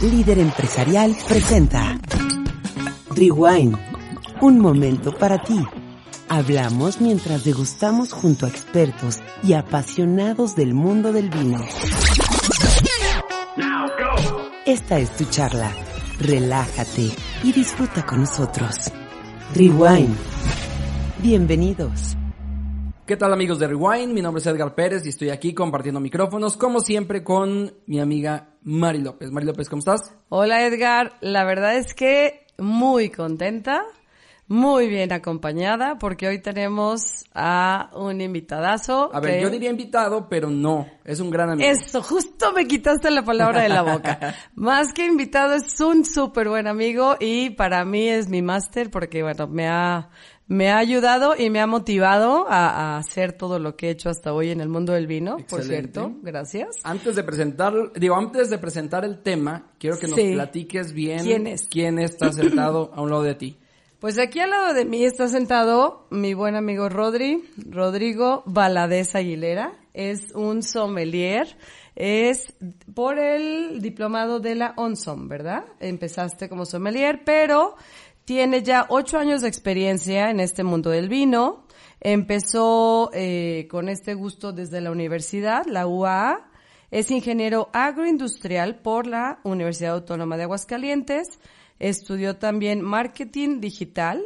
líder empresarial, presenta Rewind, un momento para ti. Hablamos mientras degustamos junto a expertos y apasionados del mundo del vino. Esta es tu charla. Relájate y disfruta con nosotros. Rewind. Bienvenidos. ¿Qué tal amigos de Rewind? Mi nombre es Edgar Pérez y estoy aquí compartiendo micrófonos, como siempre, con mi amiga Mari López. Mari López, ¿cómo estás? Hola Edgar, la verdad es que muy contenta, muy bien acompañada, porque hoy tenemos a un invitadazo. A ver, yo diría invitado, pero no, es un gran amigo. Eso, justo me quitaste la palabra de la boca. Más que invitado, es un súper buen amigo y para mí es mi máster porque, bueno, me ha me ha ayudado y me ha motivado a, hacer todo lo que he hecho hasta hoy en el mundo del vino, por cierto. Gracias. Antes de presentar, digo, antes de presentar el tema, quiero que nos platiques bien quién está sentado a un lado de ti. Pues aquí al lado de mí está sentado mi buen amigo Rodri, Rodrigo Valadez Aguilera. Es un sommelier. Es por el diplomado de la ONSOM, ¿verdad? Empezaste como sommelier, pero tiene ya ocho años de experiencia en este mundo del vino. Empezó eh, con este gusto desde la universidad, la UAA. Es ingeniero agroindustrial por la Universidad Autónoma de Aguascalientes. Estudió también marketing digital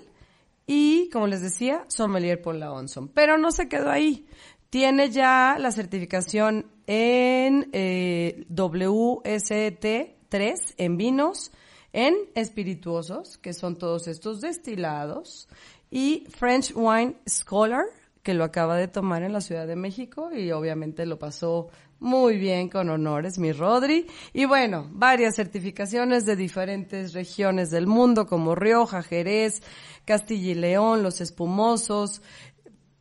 y, como les decía, sommelier por la Onson. Pero no se quedó ahí. Tiene ya la certificación en eh, WST3 e en vinos en espirituosos, que son todos estos destilados, y French Wine Scholar, que lo acaba de tomar en la Ciudad de México y obviamente lo pasó muy bien, con honores, mi Rodri. Y bueno, varias certificaciones de diferentes regiones del mundo, como Rioja, Jerez, Castilla y León, Los Espumosos,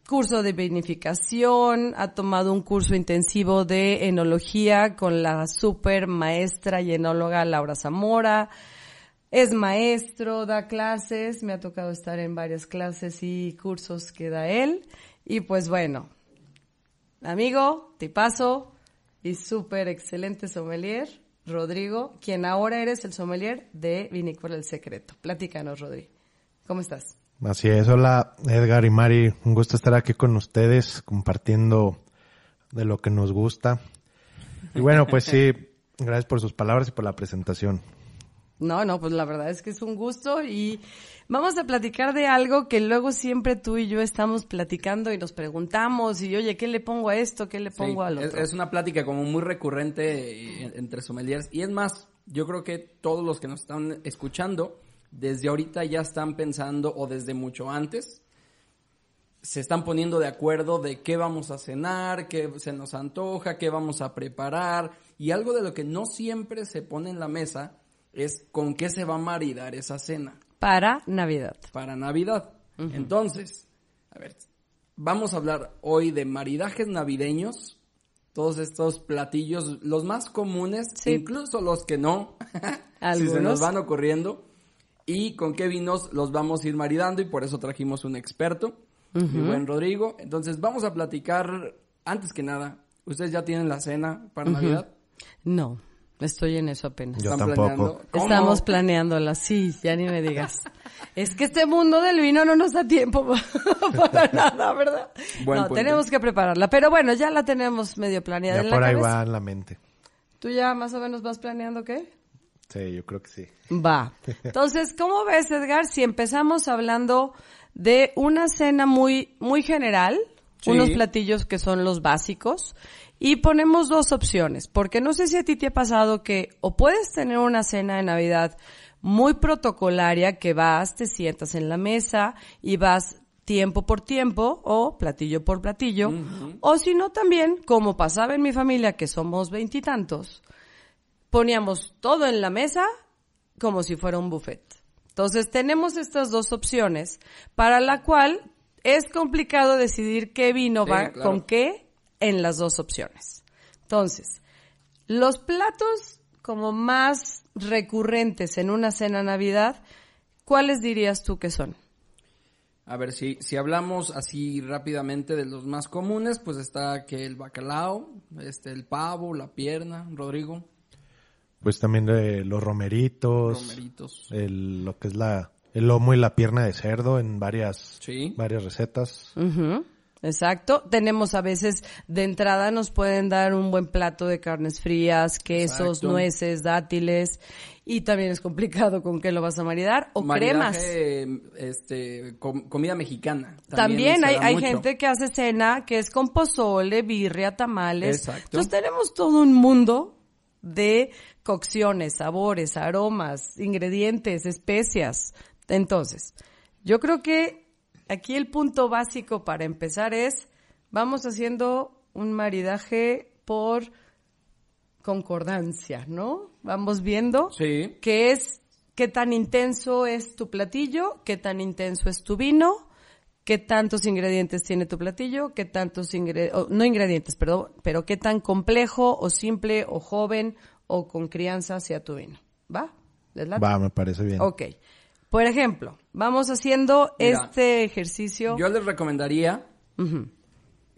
curso de vinificación, ha tomado un curso intensivo de enología con la super maestra y enóloga Laura Zamora, es maestro, da clases, me ha tocado estar en varias clases y cursos que da él. Y pues bueno, amigo, te paso y súper excelente sommelier, Rodrigo, quien ahora eres el sommelier de Vinícola El Secreto. Platícanos, Rodrigo. ¿Cómo estás? Así es, hola Edgar y Mari, un gusto estar aquí con ustedes compartiendo de lo que nos gusta. Y bueno, pues sí, gracias por sus palabras y por la presentación. No, no, pues la verdad es que es un gusto y vamos a platicar de algo que luego siempre tú y yo estamos platicando y nos preguntamos y oye, ¿qué le pongo a esto? ¿Qué le pongo a lo otro? Es, una plática como muy recurrente eh, entre sommeliers y es más, yo creo que todos los que nos están escuchando desde ahorita ya están pensando o desde mucho antes se están poniendo de acuerdo de qué vamos a cenar, qué se nos antoja, qué vamos a preparar y algo de lo que no siempre se pone en la mesa es con qué se va a maridar esa cena. Para Navidad. Para Navidad. Entonces, a ver, vamos a hablar hoy de maridajes navideños, todos estos platillos, los más comunes, incluso los que no, si se nos van ocurriendo, y con qué vinos los vamos a ir maridando, y por eso trajimos un experto, mi buen Rodrigo. Entonces, vamos a platicar, antes que nada, ¿ustedes ya tienen la cena para Navidad? No. Estoy en eso apenas. Yo tampoco. Planeando? Estamos planeándola, sí, ya ni me digas. es que este mundo del vino no nos da tiempo para nada, ¿verdad? no, tenemos que prepararla. Pero bueno, ya la tenemos medio planeada. Ya por ahí va en la mente. ¿Tú ya más o menos vas planeando qué? Sí, yo creo que sí. Va. Entonces, ¿cómo ves, Edgar, si empezamos hablando de una cena muy, muy general, unos platillos que son los básicos y ponemos dos opciones, porque no sé si a ti te ha pasado que o puedes tener una cena de Navidad muy protocolaria que vas, te sientas en la mesa y vas tiempo por tiempo o platillo por platillo, o si no también, como pasaba en mi familia, que somos veintitantos, poníamos todo en la mesa como si fuera un buffet. Entonces tenemos estas dos opciones, para la cual es complicado decidir qué vino va con qué en las dos opciones. Entonces, los platos como más recurrentes en una cena Navidad, ¿cuáles dirías tú que son? A ver, si, si hablamos así rápidamente de los más comunes, pues está que el bacalao, este, el pavo, la pierna, Rodrigo. Pues también de los romeritos, romeritos. El, lo que es la, el lomo y la pierna de cerdo en varias, varias recetas. Exacto. Tenemos a veces de entrada nos pueden dar un buen plato de carnes frías, quesos, nueces, dátiles y también es complicado con qué lo vas a maridar o Maridaje, cremas. Este, comida mexicana. También, hay, gente que hace cena que es con pozole, birria, tamales. Entonces tenemos todo un mundo de cocciones, sabores, aromas, ingredientes, especias. Entonces, yo creo que aquí el punto básico para empezar es, vamos haciendo un maridaje por concordancia, ¿no? Vamos viendo qué es, qué tan intenso es tu platillo, qué tan intenso es tu vino, qué tantos ingredientes tiene tu platillo, qué tantos ingredientes, no ingredientes, perdón, pero qué tan complejo o simple o joven o con crianza sea tu vino. ¿Va? ¿Les Va, me parece bien. Ok. Por ejemplo, vamos haciendo este ejercicio. Yo les recomendaría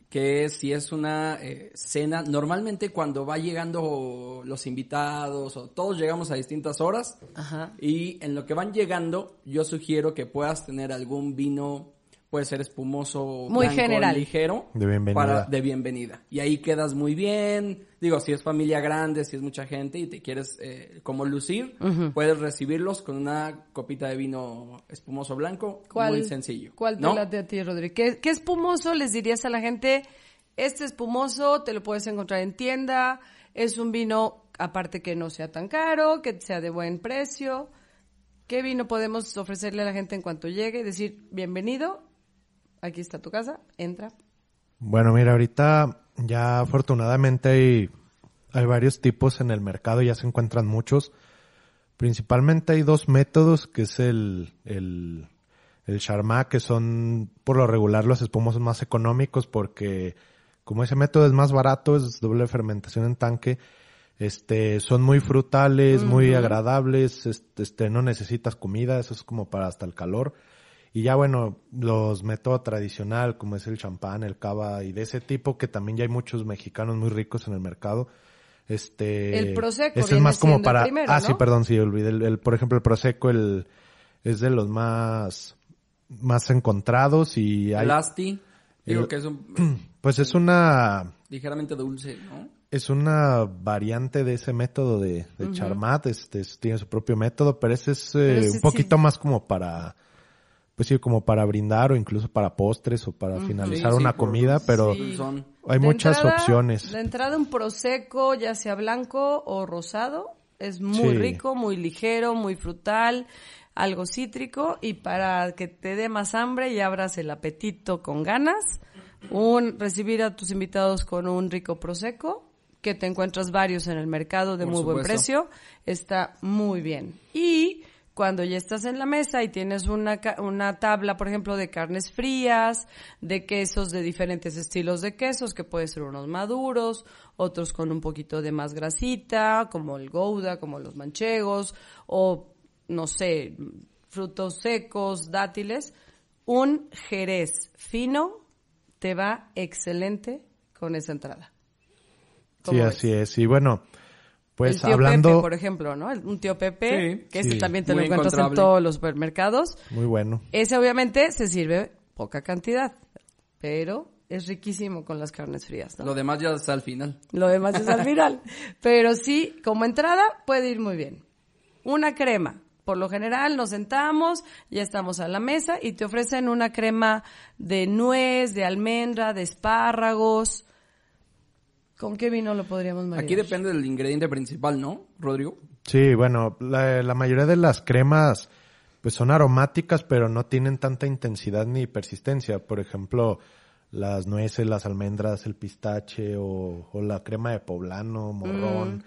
que si es una eh, cena, normalmente cuando va llegando los invitados o todos llegamos a distintas horas Ajá. y en lo que van llegando yo sugiero que puedas tener algún vino puede ser espumoso, muy blanco, ligero, de bienvenida. de bienvenida. Y ahí quedas muy bien. Digo, si es familia grande, si es mucha gente y te quieres eh, como lucir, puedes recibirlos con una copita de vino espumoso blanco, muy sencillo. ¿Cuál ¿no? te late a ti, Rodri? ¿Qué, espumoso les dirías a la gente? Este espumoso te lo puedes encontrar en tienda, es un vino aparte que no sea tan caro, que sea de buen precio. ¿Qué vino podemos ofrecerle a la gente en cuanto llegue? Decir, bienvenido, aquí está tu casa, entra. Bueno, mira, ahorita ya afortunadamente hay, varios tipos en el mercado, ya se encuentran muchos. Principalmente hay dos métodos, que es el, el, que son por lo regular los espumos más económicos, porque como ese método es más barato, es doble fermentación en tanque, este, son muy frutales, muy agradables, este, este, no necesitas comida, eso es como para hasta el calor. Y ya bueno, los métodos tradicional como es el champán, el cava y de ese tipo que también ya hay muchos mexicanos muy ricos en el mercado. Este El prosecco es más como para Ah, sí, perdón, sí, olvidé el, por ejemplo el prosecco el es de los más más encontrados y hay digo eh, que es un pues es una ligeramente dulce, ¿no? es una variante de ese método de, de Charmat, este, tiene su propio método, pero ese es eh, un poquito más como para pues sí, como para brindar o incluso para postres o para finalizar una comida, pero hay muchas opciones. la entrada un prosecco, ya sea blanco o rosado, es muy rico, muy ligero, muy frutal, algo cítrico y para que te dé más hambre y abras el apetito con ganas, un recibir a tus invitados con un rico prosecco que te encuentras varios en el mercado de muy buen precio, está muy bien. Y cuando ya estás en la mesa y tienes una, una tabla, por ejemplo, de carnes frías, de quesos de diferentes estilos de quesos, que puede ser unos maduros, otros con un poquito de más grasita, como el gouda, como los manchegos, o no sé, frutos secos, dátiles. Un jerez fino te va excelente con esa entrada. Sí, así es. Y bueno, pues tío hablando... Pepe, por ejemplo, ¿no? Un tío Pepe, que ese también te lo encuentras en todos los supermercados. Muy bueno. Ese obviamente se sirve poca cantidad, pero es riquísimo con las carnes frías. Lo demás ya está al final. Lo demás es al final. Pero sí, como entrada puede ir muy bien. Una crema. Por lo general nos sentamos, ya estamos a la mesa y te ofrecen una crema de nuez, de almendra, de espárragos, ¿Con qué vino lo podríamos maridar? Aquí depende del ingrediente principal, ¿no, Rodrigo? Sí, bueno, la, mayoría de las cremas pues son aromáticas, pero no tienen tanta intensidad ni persistencia. Por ejemplo, las nueces, las almendras, el pistache o, la crema de poblano, morrón, mm.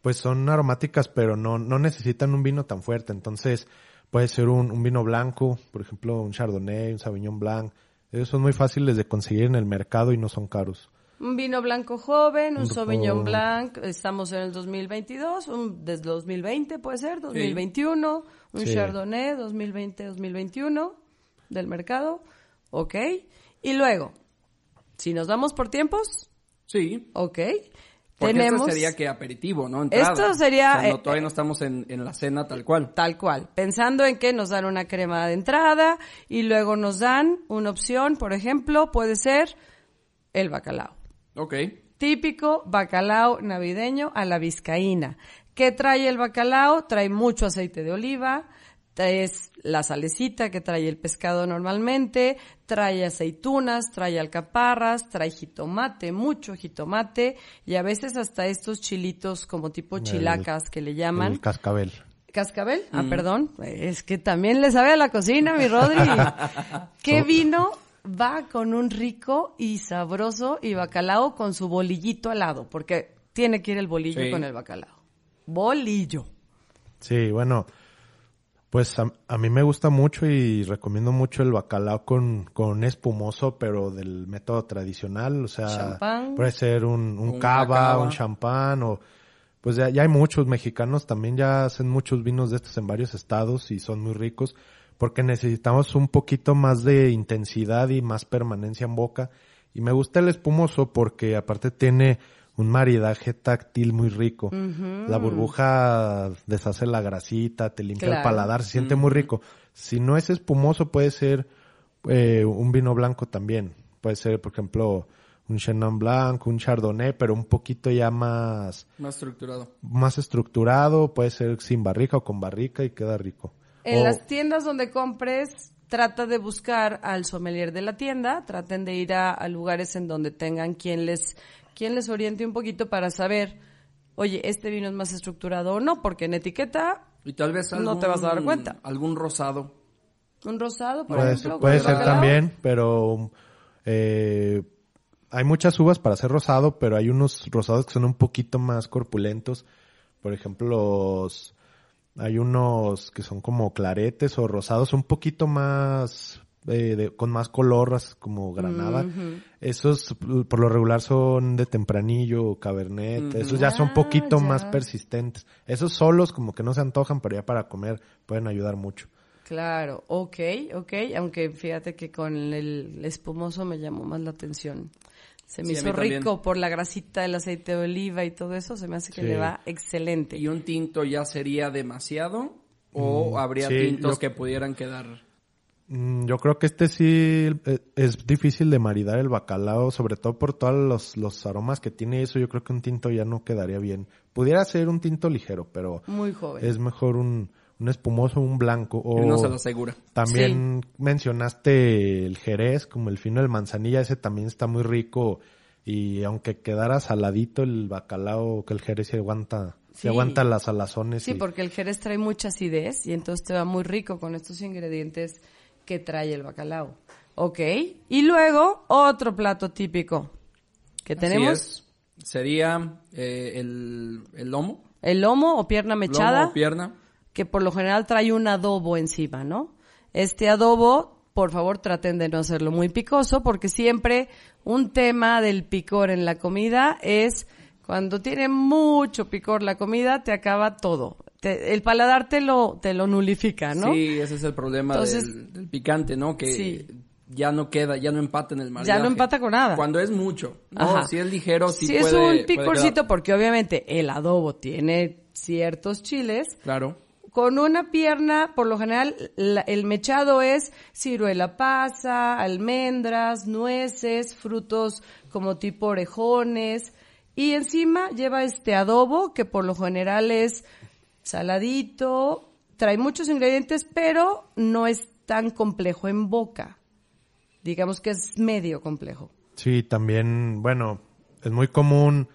pues son aromáticas, pero no, no necesitan un vino tan fuerte. Entonces, puede ser un, vino blanco, por ejemplo, un chardonnay, un sauvignon blanc. Esos son muy fáciles de conseguir en el mercado y no son caros. Un vino blanco joven, un, Sauvignon Blanc, estamos en el 2022, un, desde 2020 puede ser, 2021, un Chardonnay 2020-2021 del mercado, ok. Y luego, si nos vamos por tiempos. Sí. Ok. Porque tenemos... esto sería que aperitivo, ¿no? Entrada. Esto sería... Eh, todavía no estamos en, en, la cena tal cual. Tal cual. Pensando en que nos dan una crema de entrada y luego nos dan una opción, por ejemplo, puede ser el bacalao. Ok. Típico bacalao navideño a la vizcaína. ¿Qué trae el bacalao? Trae mucho aceite de oliva, es la salecita que trae el pescado normalmente, trae aceitunas, trae alcaparras, trae jitomate, mucho jitomate y a veces hasta estos chilitos como tipo chilacas que le llaman. cascabel. Cascabel, ah, mm. perdón, es que también le sabe a la cocina, mi Rodri. ¿Qué vino va con un rico y sabroso y bacalao con su bolillito al lado, porque tiene que ir el bolillo con el bacalao. Bolillo. Sí, bueno, pues a, mí me gusta mucho y recomiendo mucho el bacalao con, con espumoso, pero del método tradicional, o sea, puede ser un, cava, un champán o pues ya hay muchos mexicanos también ya hacen muchos vinos de estos en varios estados y son muy ricos porque necesitamos un poquito más de intensidad y más permanencia en boca. Y me gusta el espumoso porque aparte tiene un maridaje táctil muy rico. La burbuja deshace la grasita, te limpia el paladar, se siente muy rico. Si no es espumoso, puede ser eh, un vino blanco también. Puede ser, por ejemplo, un Chenin Blanc, un Chardonnay, pero un poquito ya más... Más estructurado. Más estructurado, puede ser sin barrica o con barrica y queda rico. En las oh. tiendas donde compres, trata de buscar al sommelier de la tienda, traten de ir a, lugares en donde tengan quien les, quien les oriente un poquito para saber, oye, este vino es más estructurado o no, porque en etiqueta y tal vez no te vas a dar cuenta. Algún rosado. Un rosado, por puede ejemplo. Ser, puede ser también, pero eh, hay muchas uvas para hacer rosado, pero hay unos rosados que son un poquito más corpulentos. Por ejemplo, los hay unos que son como claretes o rosados, un poquito más eh, con más color, como granada. Mm, Esos por lo regular son de tempranillo o cabernet. Mm. Esos ya son ah, poquito más persistentes. Esos solos como que no se antojan, pero ya para comer pueden ayudar mucho. Claro, ok, ok. Aunque fíjate que con el espumoso me llamó más la atención. Se me hizo rico por la grasita del aceite de oliva y todo eso, se me hace que le va excelente. ¿Y un tinto ya sería demasiado o mm, habría tintos que pudieran quedar? Mm, yo creo que este sí eh, es difícil de maridar el bacalao, sobre todo por todos los, los aromas que tiene eso. Yo creo que un tinto ya no quedaría bien. Pudiera ser un tinto ligero, pero Muy joven. es mejor un, un espumoso, un blanco. O se lo asegura. También mencionaste el jerez, como el fino del manzanilla, ese también está muy rico. Y aunque quedara saladito el bacalao, que el jerez se aguanta, se aguanta las salazones. Sí, porque el jerez trae mucha acidez y entonces te va muy rico con estos ingredientes que trae el bacalao. Ok, y luego otro plato típico que tenemos. Sería eh, el, el lomo. ¿El lomo o pierna mechada? Lomo o pierna que por lo general trae un adobo encima, ¿no? Este adobo, por favor, traten de no hacerlo muy picoso, porque siempre un tema del picor en la comida es cuando tiene mucho picor la comida, te acaba todo. el paladar te lo, te lo nulifica, ¿no? Sí, ese es el problema del, picante, ¿no? Que ya no queda, ya no empata en el mar. Ya no empata con nada. Cuando es mucho. ¿no? Si es ligero, sí Si es un picorcito, porque obviamente el adobo tiene ciertos chiles. Claro con una pierna, por lo general, el mechado es ciruela pasa, almendras, nueces, frutos como tipo orejones. Y encima lleva este adobo, que por lo general es saladito, trae muchos ingredientes, pero no es tan complejo en boca. Digamos que es medio complejo. Sí, también, bueno, es muy común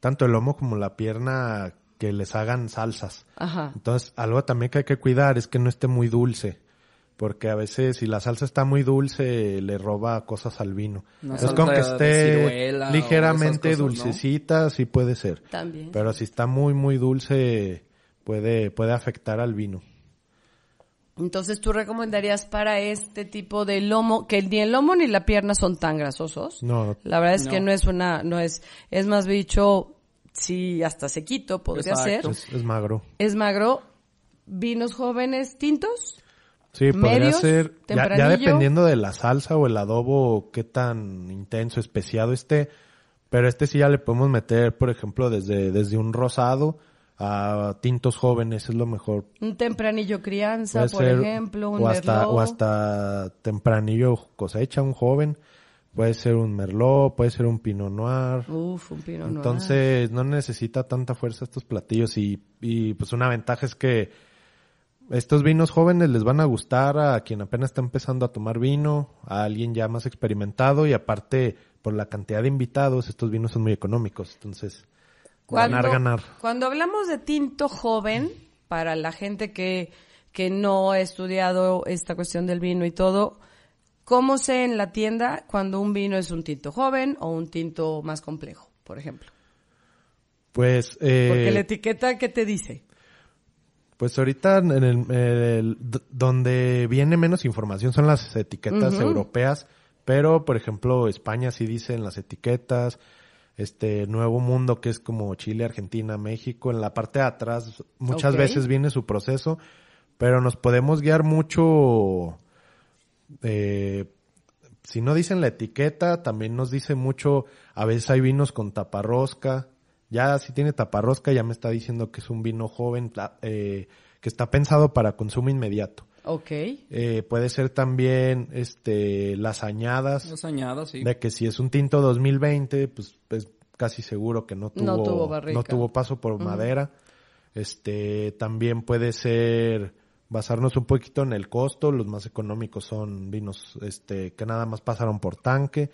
tanto el lomo como la pierna que les hagan salsas. Ajá. Entonces, algo también que hay que cuidar es que no esté muy dulce. Porque a veces si la salsa está muy dulce, le roba cosas al vino. es como que esté ligeramente dulcecita, sí puede ser. También. Pero si está muy, muy dulce, puede, puede afectar al vino. Entonces, ¿tú recomendarías para este tipo de lomo que ni el lomo ni la pierna son tan grasosos? No. La verdad es que no es una, no es, es más dicho sí, hasta sequito podría ser. Es, magro. Es magro. Vinos jóvenes tintos. Sí, podría ser. Ya, ya, dependiendo de la salsa o el adobo, qué tan intenso, especiado esté. Pero este sí ya le podemos meter, por ejemplo, desde, desde un rosado a tintos jóvenes, es lo mejor. Un tempranillo crianza, por ejemplo, un o hasta, o hasta tempranillo cosecha, un joven. Puede ser un merlot, puede ser un pinot noir. Uf, un pinot Entonces, no necesita tanta fuerza estos platillos y, y pues una ventaja es que estos vinos jóvenes les van a gustar a quien apenas está empezando a tomar vino, a alguien ya más experimentado y aparte por la cantidad de invitados, estos vinos son muy económicos, entonces ganar, ganar. Cuando hablamos de tinto joven, para la gente que, que no ha estudiado esta cuestión del vino y todo, ¿Cómo sé en la tienda cuando un vino es un tinto joven o un tinto más complejo, por ejemplo? Pues... Eh, Porque la etiqueta, ¿qué te dice? Pues ahorita en el, donde viene menos información son las etiquetas europeas, pero por ejemplo España sí dice en las etiquetas, este Nuevo Mundo que es como Chile, Argentina, México, en la parte de atrás muchas veces viene su proceso, pero nos podemos guiar mucho eh, si no dicen la etiqueta, también nos dice mucho, a veces hay vinos con taparrosca, ya si tiene taparrosca ya me está diciendo que es un vino joven, eh, que está pensado para consumo inmediato. Ok. Eh, puede ser también este, las añadas. Las añadas, sí. De que si es un tinto 2020, pues es casi seguro que no tuvo, no tuvo, paso por madera. Este, también puede ser basarnos un poquito en el costo. Los más económicos son vinos este, que nada más pasaron por tanque.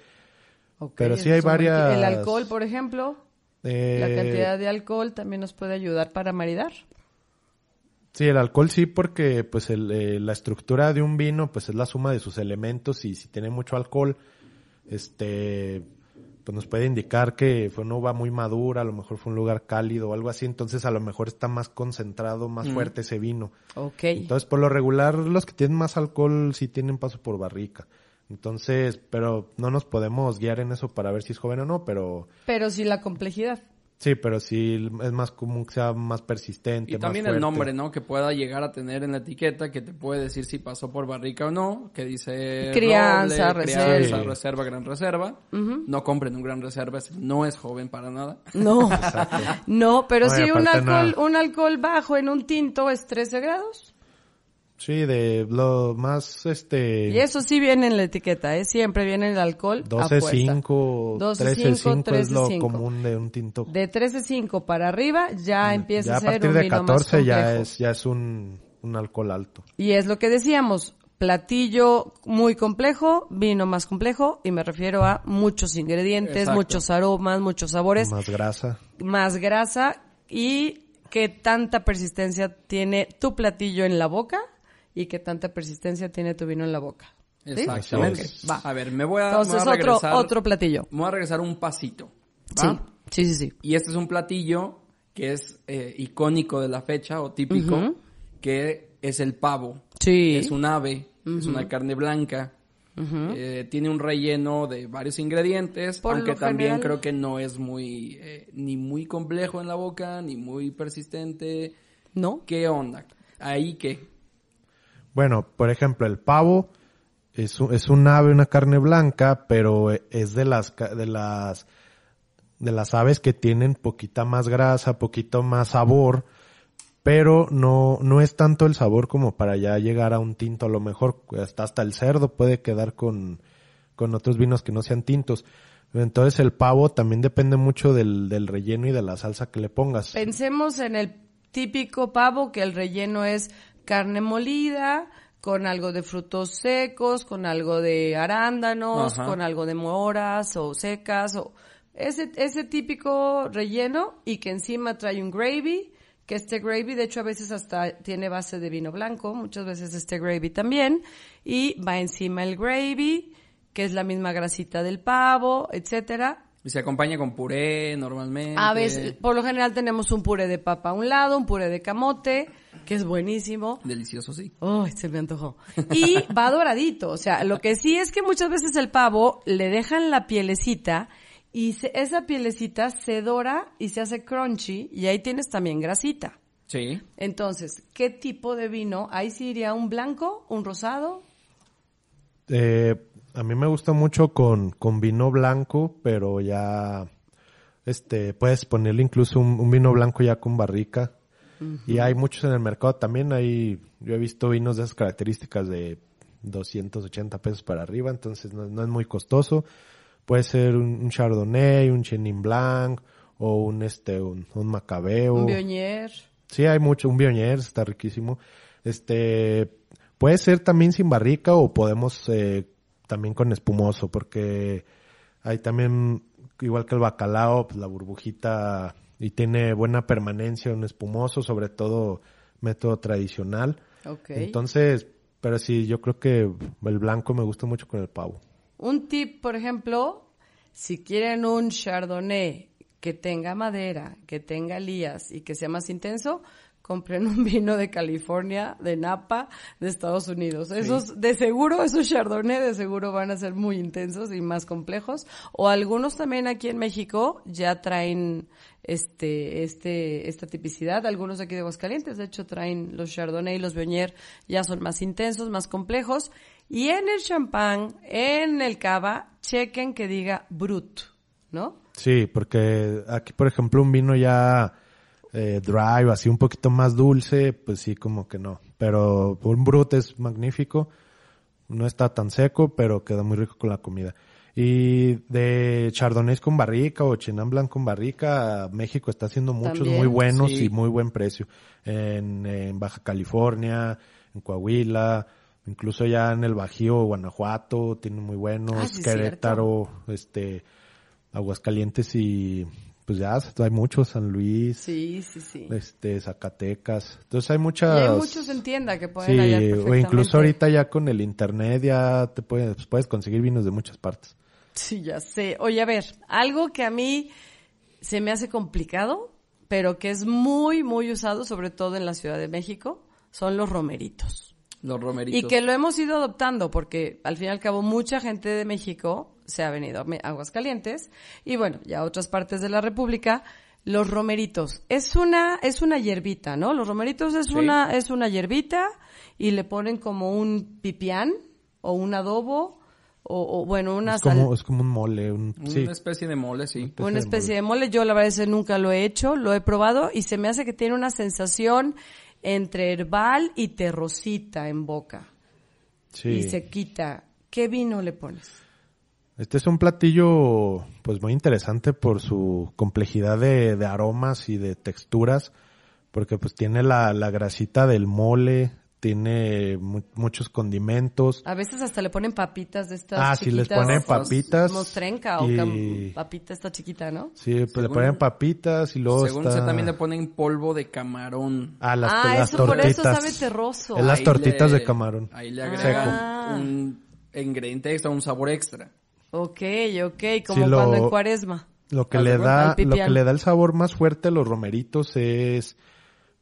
Pero sí hay varias... El alcohol, por ejemplo. La eh, cantidad de alcohol también nos puede ayudar para maridar. Sí, el alcohol sí, porque pues eh, la estructura de un vino pues es la suma de sus elementos y si tiene mucho alcohol, este, pues nos puede indicar que fue una uva muy madura, a lo mejor fue un lugar cálido o algo así, entonces a lo mejor está más concentrado, más fuerte ese vino. Ok. Entonces, por lo regular, los que tienen más alcohol sí tienen paso por barrica. Entonces, pero no nos podemos guiar en eso para ver si es joven o no, pero... Pero sí la complejidad. Sí, pero si es más común que sea más persistente. Y también el nombre, ¿no? Que pueda llegar a tener en la etiqueta que te puede decir si pasó por barrica o no, que dice crianza, reserva. reserva, gran reserva. No compren un gran reserva, no es joven para nada. No, no, pero si un alcohol, un alcohol bajo en un tinto es 13 grados. Sí, de lo más este... Y eso sí viene en la etiqueta, ¿eh? Siempre viene el alcohol 12.5, 13.5 13, es lo 5. común de un tinto. De 13.5 para arriba ya empieza a ser un vino A partir de 14 ya es, ya es un, un alcohol alto. Y es lo que decíamos, platillo muy complejo, vino más complejo, y me refiero a muchos ingredientes, muchos aromas, muchos sabores. Más grasa. Más grasa y qué tanta persistencia tiene tu platillo en la boca y qué tanta persistencia tiene tu vino en la boca. Exacto. A ver, me voy a, Entonces, regresar, otro, otro platillo. Me voy a regresar un pasito. Sí. sí, sí, Y este es un platillo que es eh, icónico de la fecha o típico, que es el pavo. Sí. Es un ave, es una carne blanca. Eh, tiene un relleno de varios ingredientes, aunque también creo que no es muy, eh, ni muy complejo en la boca, ni muy persistente. ¿No? ¿Qué onda? ¿Ahí qué onda ahí que... Bueno, por ejemplo, el pavo es, es un ave, una carne blanca, pero eh, es de las, de las, de las aves que tienen poquita más grasa, poquito más sabor, pero no, no es tanto el sabor como para ya llegar a un tinto. A lo mejor hasta, hasta el cerdo puede quedar con, con otros vinos que no sean tintos. Entonces el pavo también depende mucho del, del relleno y de la salsa que le pongas. Pensemos en el típico pavo que el relleno es carne molida, con algo de frutos secos, con algo de arándanos, con algo de moras o secas, o ese, ese típico relleno y que encima trae un gravy, que este gravy de hecho a veces hasta tiene base de vino blanco, muchas veces este gravy también, y va encima el gravy, que es la misma grasita del pavo, etcétera, y se acompaña con puré normalmente. A veces, por lo general tenemos un puré de papa a un lado, un puré de camote, que es buenísimo. Delicioso, sí. Oh, se me antojó. Y va doradito, o sea, lo que sí es que muchas veces el pavo le dejan la pielecita y esa pielecita se dora y se hace crunchy y ahí tienes también grasita. Sí. Entonces, ¿qué tipo de vino? Ahí sí iría un blanco, un rosado. Eh, a mí me gusta mucho con, con vino blanco, pero ya este puedes ponerle incluso un, vino blanco ya con barrica. Y hay muchos en el mercado también. Hay, yo he visto vinos de esas características de 280 pesos para arriba, entonces no, es muy costoso. Puede ser un, Chardonnay, un Chenin Blanc o un este un, Macabeo. Un Bionier. Sí, hay mucho, un Bionier está riquísimo. Este puede ser también sin barrica o podemos eh, también con espumoso, porque hay también, igual que el bacalao, pues, la burbujita y tiene buena permanencia un espumoso, sobre todo método tradicional. Entonces, pero sí, yo creo que el blanco me gusta mucho con el pavo. Un tip, por ejemplo, si quieren un chardonnay que tenga madera, que tenga lías y que sea más intenso, compren un vino de California, de Napa, de Estados Unidos. Esos, de seguro, esos Chardonnay de seguro van a ser muy intensos y más complejos. O algunos también aquí en México ya traen este, este, esta tipicidad. Algunos aquí de Aguascalientes, de hecho, traen los Chardonnay y los Beunier, ya son más intensos, más complejos. Y en el champán, en el cava, chequen que diga Brut, ¿no? Sí, porque aquí, por ejemplo, un vino ya eh, drive, así un poquito más dulce, pues sí, como que no. Pero un brut es magnífico, no está tan seco, pero queda muy rico con la comida. Y de Chardonnay con barrica o Chenin blanco con barrica, México está haciendo muchos muy buenos y muy buen precio. En, Baja California, en Coahuila, incluso ya en el Bajío, Guanajuato, tiene muy buenos, ah, Querétaro, este, Aguascalientes y pues ya hay muchos, San Luis. Este, Zacatecas. Entonces hay muchas. hay muchos en tienda que pueden hallar perfectamente. O incluso ahorita ya con el internet ya te puedes, puedes conseguir vinos de muchas partes. Sí, ya sé. Oye, a ver, algo que a mí se me hace complicado, pero que es muy, muy usado, sobre todo en la Ciudad de México, son los romeritos. Los romeritos. Y que lo hemos ido adoptando, porque al fin y al cabo mucha gente de México se ha venido a Aguascalientes y bueno, ya otras partes de la República. Los romeritos. Es una, es una hierbita, ¿no? Los romeritos es una, es una hierbita y le ponen como un pipián o un adobo o, bueno, una es como, es como un mole. Una especie de mole, sí. Una especie, de, mole. Yo la verdad es que nunca lo he hecho, lo he probado y se me hace que tiene una sensación entre herbal y terrosita en boca. Sí. Y se quita. ¿Qué vino le pones? Este es un platillo pues muy interesante por su complejidad de, aromas y de texturas, porque pues tiene la, grasita del mole, tiene muchos condimentos. A veces hasta le ponen papitas de estas Ah, chiquitas, les ponen papitas. Mostrenca trenca o papita esta chiquita, ¿no? Sí, pues le ponen papitas y luego Según se también le ponen polvo de camarón. Ah, las, ah, eso por eso sabe terroso. las tortitas de camarón. Ahí le ah. agregan un ingrediente extra, un sabor extra. Ok, ok, como cuando en cuaresma. Lo que, le da, lo que le da el sabor más fuerte a los romeritos es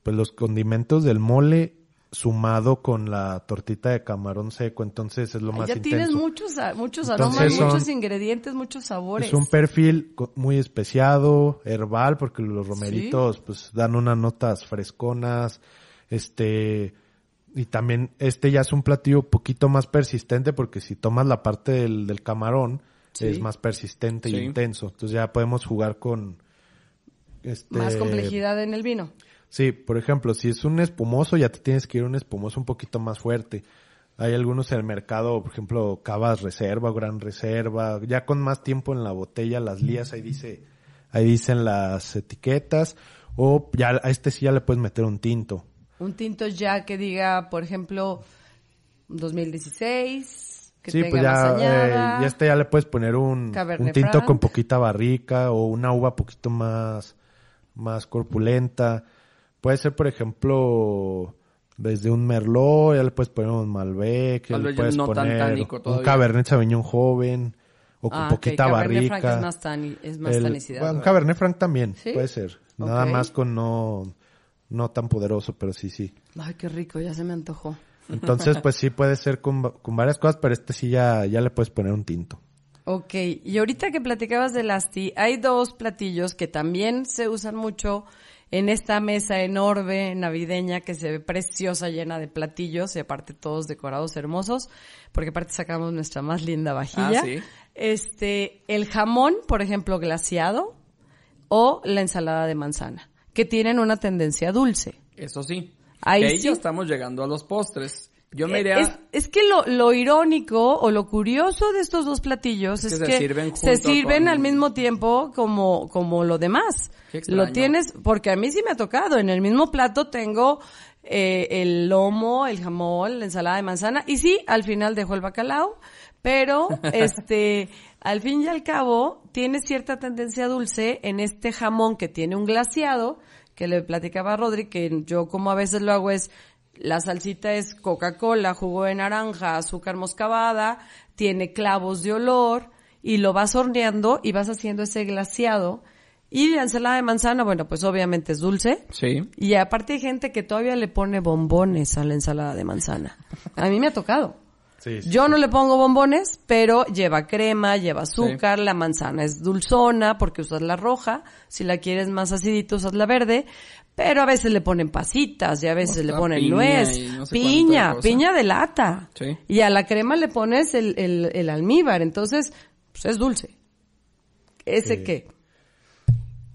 pues los condimentos del mole sumado con la tortita de camarón seco, entonces es lo más más ya tienes muchos muchos aromas, muchos ingredientes, muchos sabores. Es un perfil muy especiado, herbal, porque los romeritos pues dan unas notas fresconas, este y también este ya es un platillo un poquito más persistente porque si tomas la parte del, camarón es más persistente e y intenso. Entonces ya podemos jugar con... Este más complejidad en el vino. Sí, por ejemplo, si es un espumoso ya te tienes que ir a un espumoso un poquito más fuerte. Hay algunos en el mercado, por ejemplo, Cavas Reserva, Gran Reserva, ya con más tiempo en la botella, las lías, ahí dice, ahí dicen las etiquetas, o ya a este sí ya le puedes meter un tinto, un tinto ya que diga, por ejemplo, 2016. Que sí, pues tenga pues ya, eh, Y este ya le puedes poner un, un tinto con poquita barrica o una uva poquito más, más corpulenta. Puede ser, por ejemplo, desde un merlot, ya le puedes poner un malbec, ya le puedes poner un cabernet sauvignon joven o con ah, poquita okay. barrica. Cabernet franc es más, un cabernet franc también puede ser, nada más con no no tan poderoso, pero sí, sí. Ay, qué rico, ya se me antojó. Entonces, pues sí puede ser con, varias cosas, pero este sí ya, ya le puedes poner un tinto. Ok, y ahorita que platicabas de lasti, hay dos platillos que también se usan mucho en esta mesa enorme navideña que se ve preciosa, llena de platillos y aparte todos decorados hermosos, porque aparte sacamos nuestra más linda vajilla. Ah, ¿sí? Este, el jamón, por ejemplo, glaciado o la ensalada de manzana que tienen una tendencia dulce. Eso sí. Ahí, sí. ya estamos llegando a los postres. Yo eh, me iré es, que lo, lo, irónico o lo curioso de estos dos platillos es que, se sirven, al mismo tiempo como, como lo demás. lo tienes, porque a mí sí me ha tocado. En el mismo plato tengo eh, el lomo, el jamón, la ensalada de manzana. Y sí, al final dejo el bacalao, pero este al fin y al cabo, tiene cierta tendencia dulce en este jamón que tiene un glaciado, que le platicaba a Rodri, que yo como a veces lo hago es, la salsita es Coca-Cola, jugo de naranja, azúcar moscabada, tiene clavos de olor, y lo vas horneando y vas haciendo ese glaseado. Y la ensalada de manzana, bueno, pues obviamente es dulce. Sí. Y aparte hay gente que todavía le pone bombones a la ensalada de manzana. A mí me ha tocado. Yo no le pongo bombones, pero lleva crema, lleva azúcar, la manzana es dulzona porque usas la roja, si la quieres más acidita, usas la verde, pero a veces le ponen pasitas y a veces le ponen nuez, piña, piña de lata. Y a la crema le pones el, el, almíbar, entonces pues es dulce. ¿Ese qué?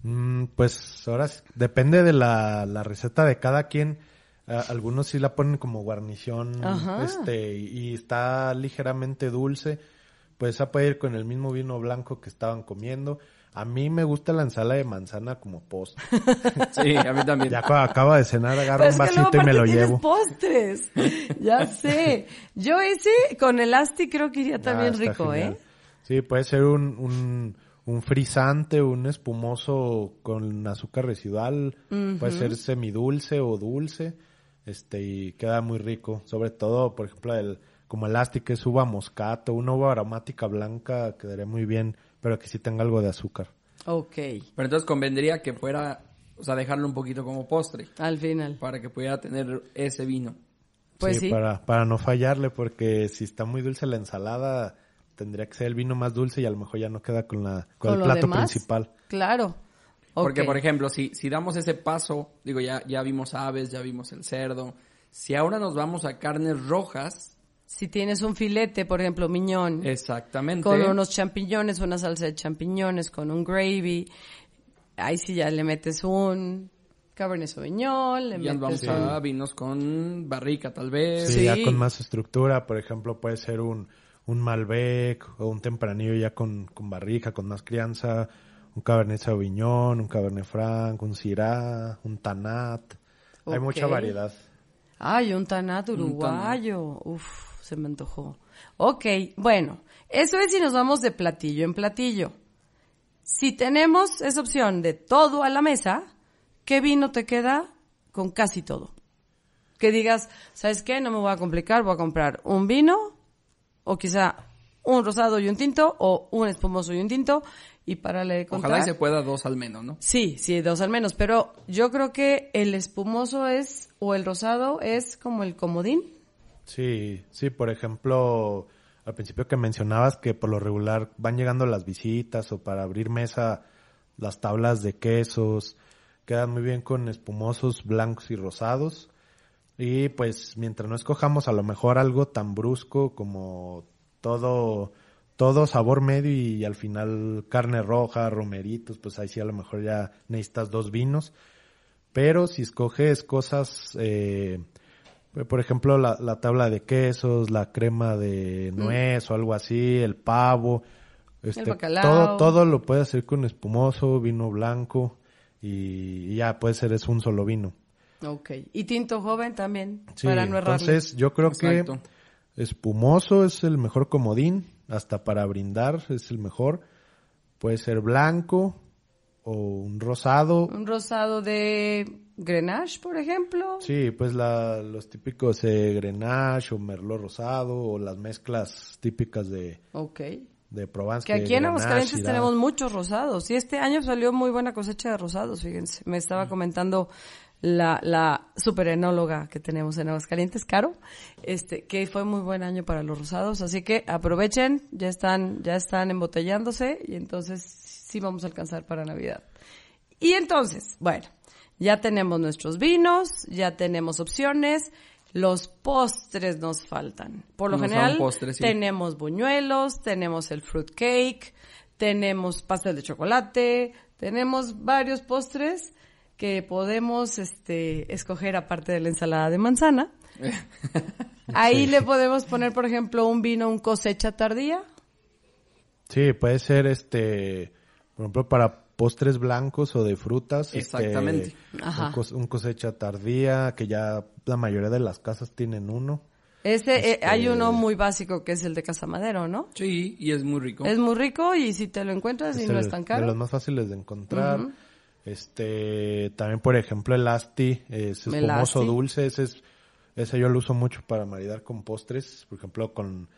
Mm, pues ahora depende de la receta de cada quien algunos sí la ponen como guarnición, este, y, está ligeramente dulce. Pues esa puede ir con el mismo vino blanco que estaban comiendo. A mí me gusta la ensalada de manzana como postre. Sí, a mí también. Ya cuando de cenar pues agarro un vasito y me lo llevo. postres. Ya sé. Yo ese con el asti creo que iría ah, también rico, ¿eh? Sí, puede ser un, un, un, frisante, un espumoso con azúcar residual, puede ser semidulce o dulce. Este, y queda muy rico. Sobre todo, por ejemplo, el, como elástico es uva moscato, una uva aromática blanca quedaría muy bien, pero que sí tenga algo de azúcar. Ok. Pero entonces convendría que fuera, o sea, dejarlo un poquito como postre. Al final. Para que pudiera tener ese vino. Pues sí. Para, para no fallarle, porque si está muy dulce la ensalada, tendría que ser el vino más dulce y a lo mejor ya no queda con, la, con, el plato principal. Claro. Porque, por ejemplo, si, si damos ese paso, digo, ya, ya vimos aves, ya vimos el cerdo. Si ahora nos vamos a carnes rojas. Si tienes un filete, por ejemplo, miñón. Exactamente. Con unos champiñones, una salsa de champiñones, con un gravy. Ahí sí ya le metes un Cabernet Sauvignon, le ya metes vamos a vinos con barrica, tal vez. Sí, ya con más estructura. Por ejemplo, puede ser un, un Malbec o un Tempranillo ya con, con barrica, con más crianza un Cabernet Sauvignon, un Cabernet Franc, un Syrah, un Tanat. Hay mucha variedad. Ay, un Tanat uruguayo. Uf, se me antojó. Ok, bueno, eso es si nos vamos de platillo en platillo. Si tenemos esa opción de todo a la mesa, ¿qué vino te queda con casi todo? Que digas, ¿sabes qué? No me voy a complicar, voy a comprar un vino o quizá un rosado y un tinto o un espumoso y un tinto y para Ojalá y se pueda dos al menos, ¿no? Sí, sí, dos al menos, pero yo creo que el espumoso es, o el rosado es como el comodín. Sí, sí, por ejemplo, al principio que mencionabas que por lo regular van llegando las visitas o para abrir mesa las tablas de quesos, quedan muy bien con espumosos blancos y rosados. Y pues mientras no escojamos a lo mejor algo tan brusco como todo todo sabor medio y al final carne roja, romeritos, pues ahí sí a lo mejor ya necesitas dos vinos. Pero si escoges cosas, eh, por ejemplo, la, tabla de quesos, la crema de mm. nuez o algo así, el pavo, este, Todo, todo lo puedes hacer con espumoso, vino blanco y, ya puede ser es un solo vino. Ok, y tinto joven también, para no Entonces, yo creo que espumoso es el mejor comodín hasta para brindar es el mejor. Puede ser blanco o un rosado. Un rosado de Grenache, por ejemplo. Sí, pues los típicos eh, Grenache o Merlot rosado o las mezclas típicas de, okay. de Provence. Que aquí en Aguascalientes tenemos muchos rosados y este año salió muy buena cosecha de rosados, fíjense. Me estaba mm. comentando la, la superenóloga que tenemos en Aguascalientes, Caro, este, que fue muy buen año para los rosados, así que aprovechen, ya están, ya están embotellándose y entonces sí vamos a alcanzar para Navidad. Y entonces, bueno, ya tenemos nuestros vinos, ya tenemos opciones, los postres nos faltan. Por lo general, tenemos buñuelos, tenemos el fruit cake, tenemos pastel de chocolate, tenemos varios postres que podemos este, escoger aparte de la ensalada de manzana. Ahí le podemos poner, por ejemplo, un vino, un cosecha tardía. Sí, puede ser este, por ejemplo, para postres blancos o de frutas. Este, Exactamente. Un, cosecha tardía, que ya la mayoría de las casas tienen uno. Eh, este, hay uno muy básico que es el de Casamadero, ¿no? Sí, y es muy rico. Es muy rico y si te lo encuentras y no es tan caro. De los más fáciles de encontrar. Este, también por ejemplo el asti, es espumoso dulce, ese es, ese yo lo uso mucho para maridar con postres, por ejemplo con,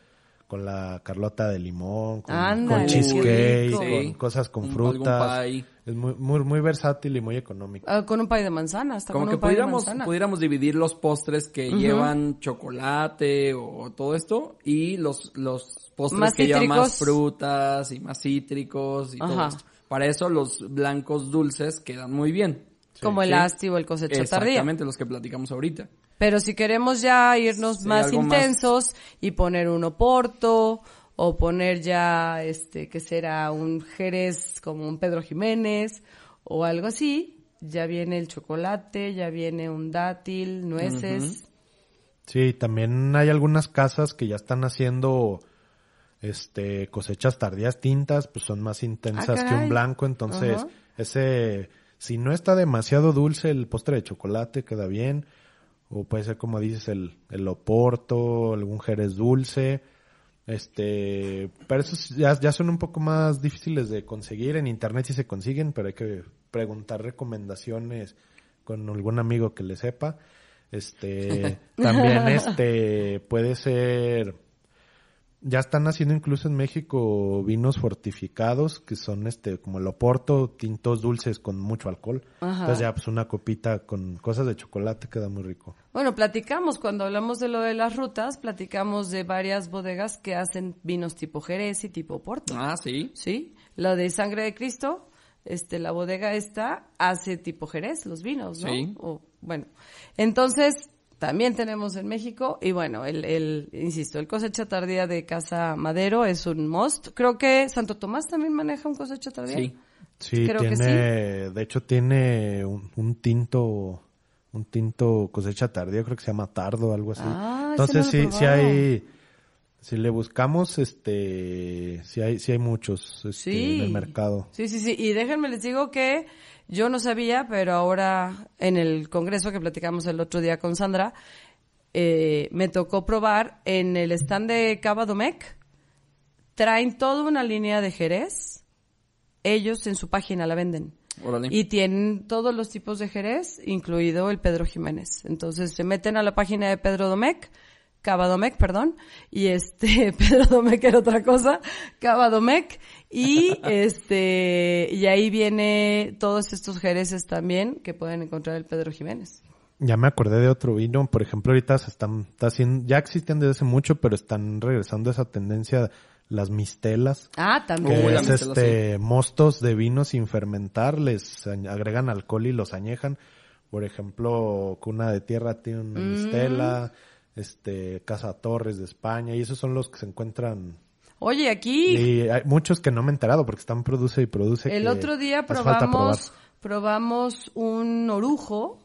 con la carlota de limón, con, con cheesecake, con cosas con frutas. Es muy, muy, versátil y muy económico. Ah, con un pay de manzana, hasta Como que un pudiéramos, pudiéramos dividir los postres que llevan chocolate o todo esto y los, los postres que llevan más frutas y más cítricos y todo esto. Para eso los blancos dulces quedan muy bien. Como el hasti o el cosecho exactamente, Exactamente, los que platicamos ahorita. Pero si queremos ya irnos más intensos y poner un oporto o poner ya, este, que será un Jerez como un Pedro Jiménez o algo así, ya viene el chocolate, ya viene un dátil, nueces. Sí, también hay algunas casas que ya están haciendo este, cosechas tardías tintas, pues son más intensas que un blanco, entonces ese, si no está demasiado dulce el postre de chocolate, queda bien. O puede ser como dices, el, el oporto, algún jerez dulce. Este, pero esos ya, ya, son un poco más difíciles de conseguir. En internet sí se consiguen, pero hay que preguntar recomendaciones con algún amigo que le sepa. Este, también este, puede ser ya están haciendo incluso en México vinos fortificados que son este como el oporto, tintos dulces con mucho alcohol. Entonces ya pues una copita con cosas de chocolate queda muy rico. Bueno, platicamos cuando hablamos de lo de las rutas, platicamos de varias bodegas que hacen vinos tipo Jerez y tipo Oporto. Ah, sí. Sí, la de Sangre de Cristo, este la bodega esta hace tipo Jerez los vinos, ¿no? Sí. O, bueno, entonces también tenemos en México. Y bueno, el, el, insisto, el cosecha tardía de Casa Madero es un most Creo que Santo Tomás también maneja un cosecha tardía. Sí, sí creo que sí. de hecho tiene un, tinto, un tinto cosecha tardía, creo que se llama tardo o algo así. Ah, Entonces sí, sí hay si le buscamos, este, si hay, si hay muchos este, en el mercado. Sí, sí, sí. Y déjenme les digo que yo no sabía, pero ahora en el congreso que platicamos el otro día con Sandra, eh, me tocó probar en el stand de Cava Domecq. Traen toda una línea de Jerez. Ellos en su página la venden. Y tienen todos los tipos de Jerez, incluido el Pedro Jiménez. Entonces se meten a la página de Pedro Domecq Cabadomec, perdón, y este, Pedro Domec era otra cosa, Cabadomec. y este, y ahí viene todos estos jereces también que pueden encontrar el Pedro Jiménez. Ya me acordé de otro vino, por ejemplo, ahorita se están, haciendo, ya existen desde hace mucho, pero están regresando esa tendencia, las mistelas. Ah, también. es este, mostos de vino sin fermentar, les agregan alcohol y los añejan. Por ejemplo, Cuna de Tierra tiene una mm. mistela este, Casa Torres de España, y esos son los que se encuentran Oye, aquí. Y hay muchos que no me he enterado porque están produce y produce. El otro día probamos, probamos un orujo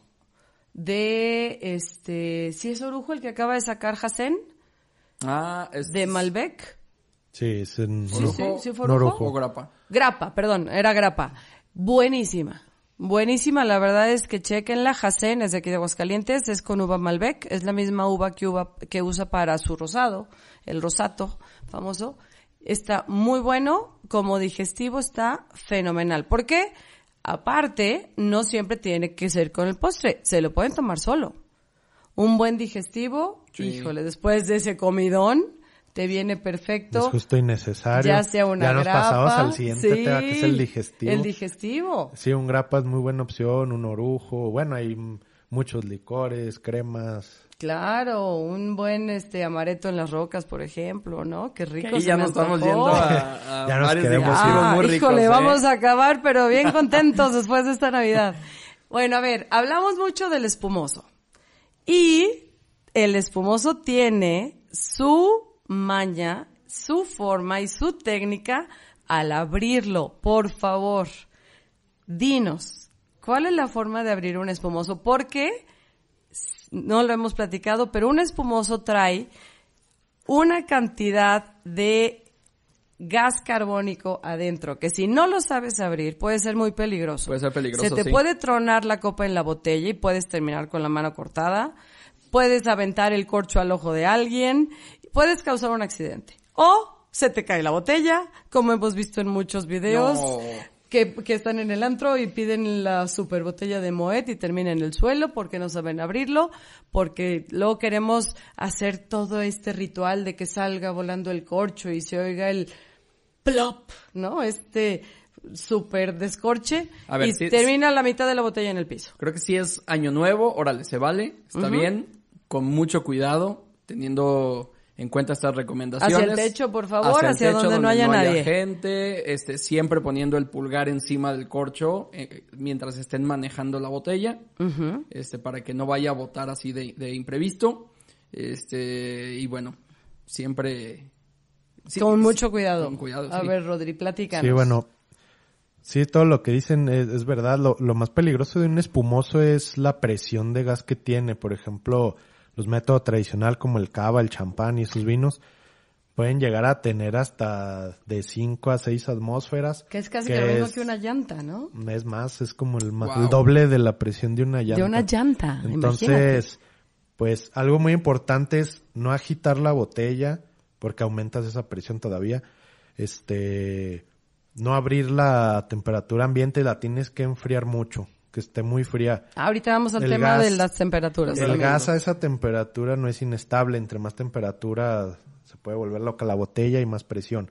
de este. Si es orujo el que acaba de sacar Hasen? Ah, es. De Malbec. Sí, es orujo. fue orujo. grapa. Grapa, perdón, era grapa. Buenísima. Buenísima, la verdad es que chequenla. Jacén es de aquí de Aguascalientes, es con uva Malbec, es la misma uva que, usa para su rosado, el rosato famoso. Está muy bueno, como digestivo está fenomenal. ¿Por qué? Aparte, no siempre tiene que ser con el postre, se lo pueden tomar solo. Un buen digestivo, híjole, después de ese comidón, te viene perfecto. Es justo innecesario, Ya sea una Ya nos pasamos al siguiente tema, que es el digestivo. El digestivo. Sí, un grapa es muy buena opción, un orujo, bueno, hay muchos licores, cremas. Claro, un buen este amareto en las rocas, por ejemplo, ¿no? Qué rico. Y ya nos estamos yendo a, ya nos queremos muy ah, ricos, Híjole, ¿eh? vamos a acabar, pero bien contentos después de esta Navidad. Bueno, a ver, hablamos mucho del espumoso. Y el espumoso tiene su maña, su forma y su técnica al abrirlo. Por favor, dinos, ¿cuál es la forma de abrir un espumoso? Porque, no lo hemos platicado, pero un espumoso trae una cantidad de gas carbónico adentro, que si no lo sabes abrir puede ser muy peligroso. Puede ser peligroso. Se te puede tronar la copa en la botella y puedes terminar con la mano cortada. Puedes aventar el corcho al ojo de alguien puedes causar un accidente. O se te cae la botella, como hemos visto en muchos videos. Que, están en el antro y piden la super botella de Moet y termina en el suelo porque no saben abrirlo, porque luego queremos hacer todo este ritual de que salga volando el corcho y se oiga el plop, ¿no? Este super descorche y termina la mitad de la botella en el piso. Creo que sí es año nuevo, órale, se vale, está bien, con mucho cuidado, teniendo en cuenta estas recomendaciones. Hacia el techo, por favor, hacia, techo, donde, no haya nadie. gente, este, siempre poniendo el pulgar encima del corcho eh, mientras estén manejando la botella, este, para que no vaya a botar así de, imprevisto. Este, y bueno, siempre... con mucho cuidado. Con cuidado a ver, Rodri, platícanos. Sí, bueno, Sí, todo lo que dicen es, verdad. lo, más peligroso de un espumoso es la presión de gas que tiene. Por ejemplo, los pues, métodos tradicional como el cava, el champán y esos vinos pueden llegar a tener hasta de 5 a 6 atmósferas. Que es casi lo mismo que una llanta, ¿no? Es más, es como el, doble de la presión de una llanta. De una llanta. Entonces, pues algo muy importante es no agitar la botella porque aumentas esa presión todavía. Este, no abrir la temperatura ambiente, la tienes que enfriar mucho que esté muy fría. Ahorita vamos al tema de las temperaturas. El gas a esa temperatura no es inestable, entre más temperatura se puede volver loca la botella y más presión.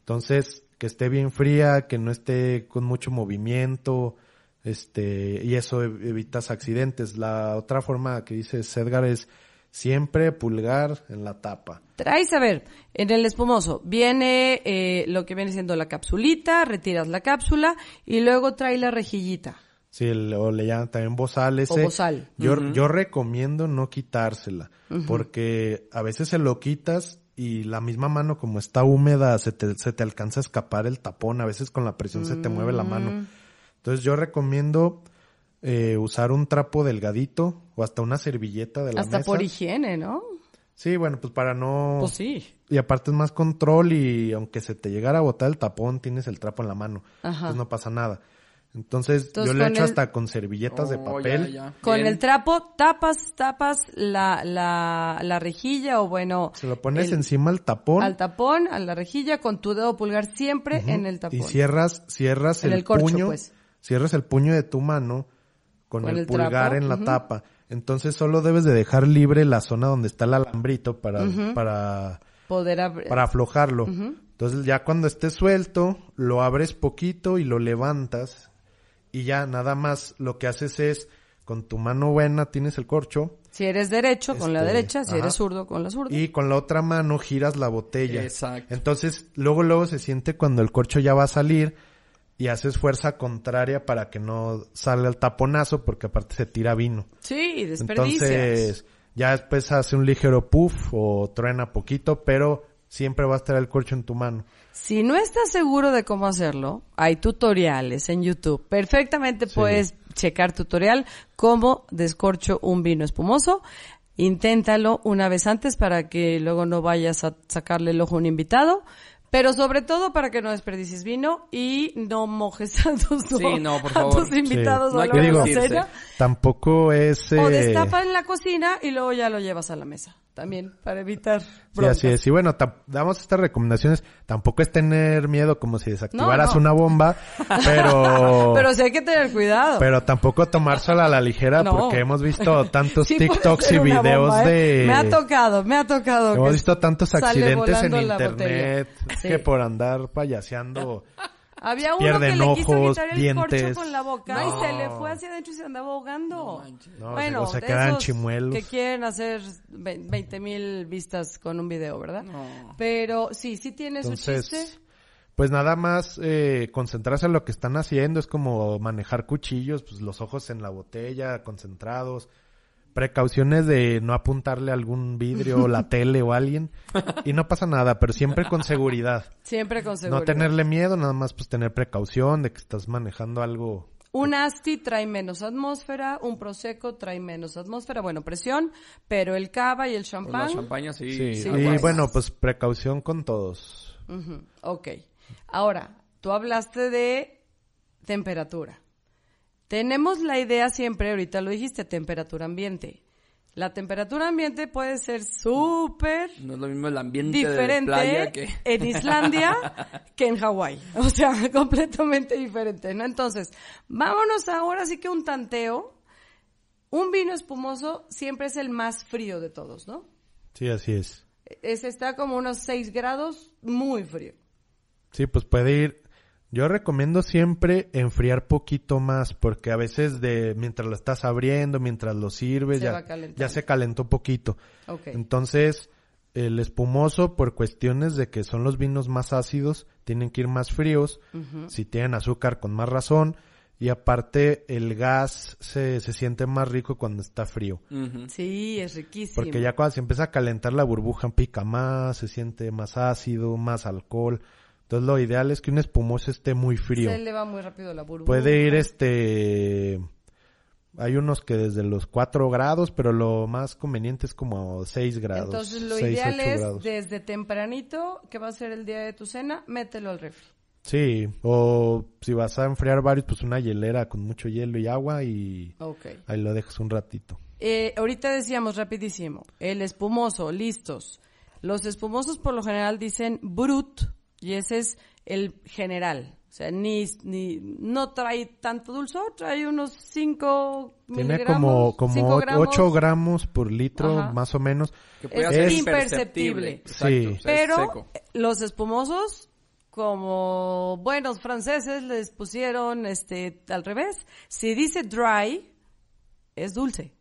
Entonces, que esté bien fría, que no esté con mucho movimiento, este, y eso evitas accidentes. La otra forma que dice Edgar es siempre pulgar en la tapa. Traes, a ver, en el espumoso viene eh, lo que viene siendo la capsulita, retiras la cápsula y luego trae la rejillita. Sí, o le llaman también bozal ese. Yo, yo recomiendo no quitársela, porque a veces se lo quitas y la misma mano como está húmeda se te, se te alcanza a escapar el tapón, a veces con la presión se te mueve la mano. Mm. Entonces yo recomiendo eh, usar un trapo delgadito o hasta una servilleta de la mesa. Hasta por higiene, ¿no? Sí, bueno, pues para no... Pues sí. Y aparte es más control y aunque se te llegara a botar el tapón, tienes el trapo en la mano. Entonces no pasa nada. Entonces, yo lo he hecho hasta con servilletas de oh, papel. Con el trapo tapas, tapas la, la, la rejilla o bueno. Se lo pones encima al tapón. Al tapón, a la rejilla, con tu dedo pulgar siempre en el tapón. Y cierras, cierras en el, puño. Pues. Cierras el puño de tu mano con, el, pulgar en la tapa. Entonces solo debes de dejar libre la zona donde está el alambrito para, para, Poder para aflojarlo. Entonces ya cuando esté suelto, lo abres poquito y lo levantas y ya nada más lo que haces es con tu mano buena tienes el corcho. Si eres derecho, con la este, derecha, si eres zurdo, con la zurda. Y con la otra mano giras la botella. Exacto. Entonces, luego, luego se siente cuando el corcho ya va a salir y haces fuerza contraria para que no salga el taponazo porque aparte se tira vino. Sí, y desperdicias. Entonces, ya después hace un ligero puff o truena poquito, pero siempre va a estar el corcho en tu mano. Si no estás seguro de cómo hacerlo, hay tutoriales en YouTube. Perfectamente puedes checar tutorial cómo descorcho un vino espumoso. Inténtalo una vez antes para que luego no vayas a sacarle el ojo a un invitado. Pero sobre todo para que no desperdicies vino y no mojes a tus, invitados a la Tampoco es... O eh, destapas en la cocina y luego ya lo llevas a la mesa también para evitar broncas. Sí, así es. Y bueno, damos estas recomendaciones. Tampoco es tener miedo como si desactivaras una bomba, pero... pero sí hay que tener cuidado. Pero tampoco tomársela a la ligera porque hemos visto tantos TikToks y videos ¿eh? de... Me ha tocado, me ha tocado. Hemos visto tantos accidentes en internet que por andar payaseando... Había uno que le quiso quitar el dientes. corcho con la boca y se le fue hacia adentro y se andaba ahogando. bueno, o se quedan chimuelos. Que quieren hacer 20 mil vistas con un video, ¿verdad? Pero sí, sí tiene su chiste. Pues nada más eh, concentrarse en lo que están haciendo, es como manejar cuchillos, pues los ojos en la botella, concentrados precauciones de no apuntarle a algún vidrio o la tele o alguien y no pasa nada, pero siempre con seguridad. Siempre con seguridad. No tenerle miedo, nada más pues tener precaución de que estás manejando algo. Un ASTI trae menos atmósfera, un Prosecco trae menos atmósfera, bueno, presión, pero el cava y el pues, champán. sí. sí. Y bueno, pues precaución con todos. Ok. Ahora, tú hablaste de temperatura. Tenemos la idea siempre, ahorita lo dijiste, temperatura ambiente. La temperatura ambiente puede ser súper. No es lo mismo el ambiente diferente En Islandia que en Hawái. O sea, completamente diferente, ¿no? Entonces, vámonos ahora sí que un tanteo. Un vino espumoso siempre es el más frío de todos, ¿no? Sí, así es. E-, es, está como unos 6 grados, muy frío. Sí, pues puede ir yo recomiendo siempre enfriar poquito más porque a veces de mientras lo estás abriendo, mientras lo sirves, ya, se calentó poquito. Entonces, el espumoso por cuestiones de que son los vinos más ácidos, tienen que ir más fríos, si tienen azúcar con más razón y aparte el gas se, se siente más rico cuando está frío. Sí, es riquísimo. Porque ya cuando se empieza a calentar la burbuja pica más, se siente más ácido, más alcohol. Entonces lo ideal es que un espumoso esté muy frío. Se va muy rápido la burbuja. Puede ir este... Hay unos que desde los 4 grados, pero lo más conveniente es como 6 grados. Entonces lo ideal es desde tempranito, que va a ser el día de tu cena, mételo al refri. Sí, o si vas a enfriar varios, pues una hielera con mucho hielo y agua y ahí lo dejas un ratito. Eh, ahorita decíamos rapidísimo, el espumoso, listos. Los espumosos por lo general dicen brut, y ese es el general. O sea, ni, ni no trae tanto dulzor, trae unos 5 Tiene como, 8 gramos. por litro, más o menos. es, imperceptible. sí. Pero los espumosos, como buenos franceses, les pusieron este al revés. Si dice dry, es dulce.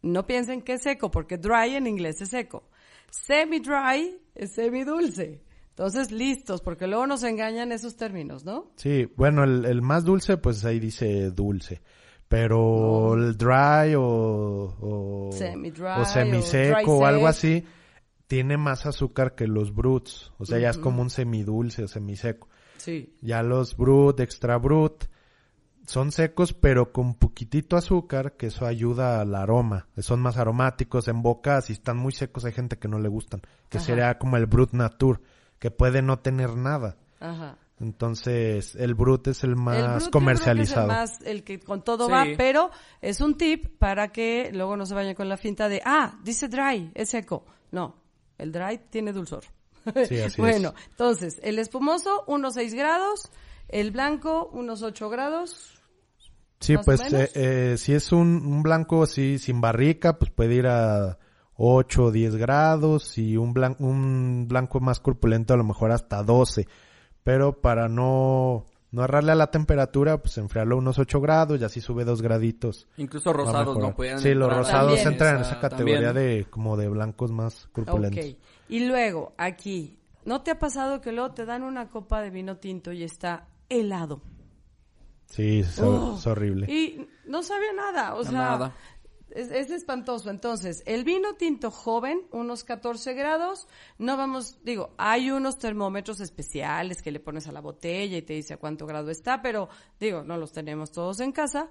No piensen que es seco, porque dry en inglés es seco. Semi-dry es semi-dulce. Entonces, listos, porque luego nos engañan esos términos, ¿no? Sí, bueno, el, más dulce, pues ahí dice dulce. Pero el dry o, semi -dry, o semiseco o, algo así, tiene más azúcar que los brutes, O sea, ya es como un semidulce o semiseco. Sí. Ya los brut, extra brut, son secos pero con poquitito azúcar, que eso ayuda al aroma. Son más aromáticos en boca, si están muy secos hay gente que no le gustan, que sería como el brut nature que puede no tener nada. Ajá. Entonces, el Brut es el más comercializado. el, más, el que con todo va, pero es un tip para que luego no se vaya con la finta de, ah, dice dry, es seco. No, el dry tiene dulzor. Sí, así bueno, entonces, el espumoso, unos 6 grados, el blanco, unos 8 grados. Sí, pues eh, eh, si es un, un blanco así sin barrica, pues puede ir a 8 o 10 grados y un, un blanco más corpulento a lo mejor hasta 12. Pero para no, no errarle a la temperatura, pues enfriarlo unos 8 grados y así sube dos graditos. Incluso rosados no pueden Sí, los rosados entran en esa categoría de como de blancos más corpulentos. Okay. Y luego, aquí, ¿no te ha pasado que luego te dan una copa de vino tinto y está helado? Sí, es, horrible. Y no sabía nada, o sea, es, espantoso. Entonces, el vino tinto joven, unos 14 grados, no vamos, digo, hay unos termómetros especiales que le pones a la botella y te dice a cuánto grado está, pero digo, no los tenemos todos en casa.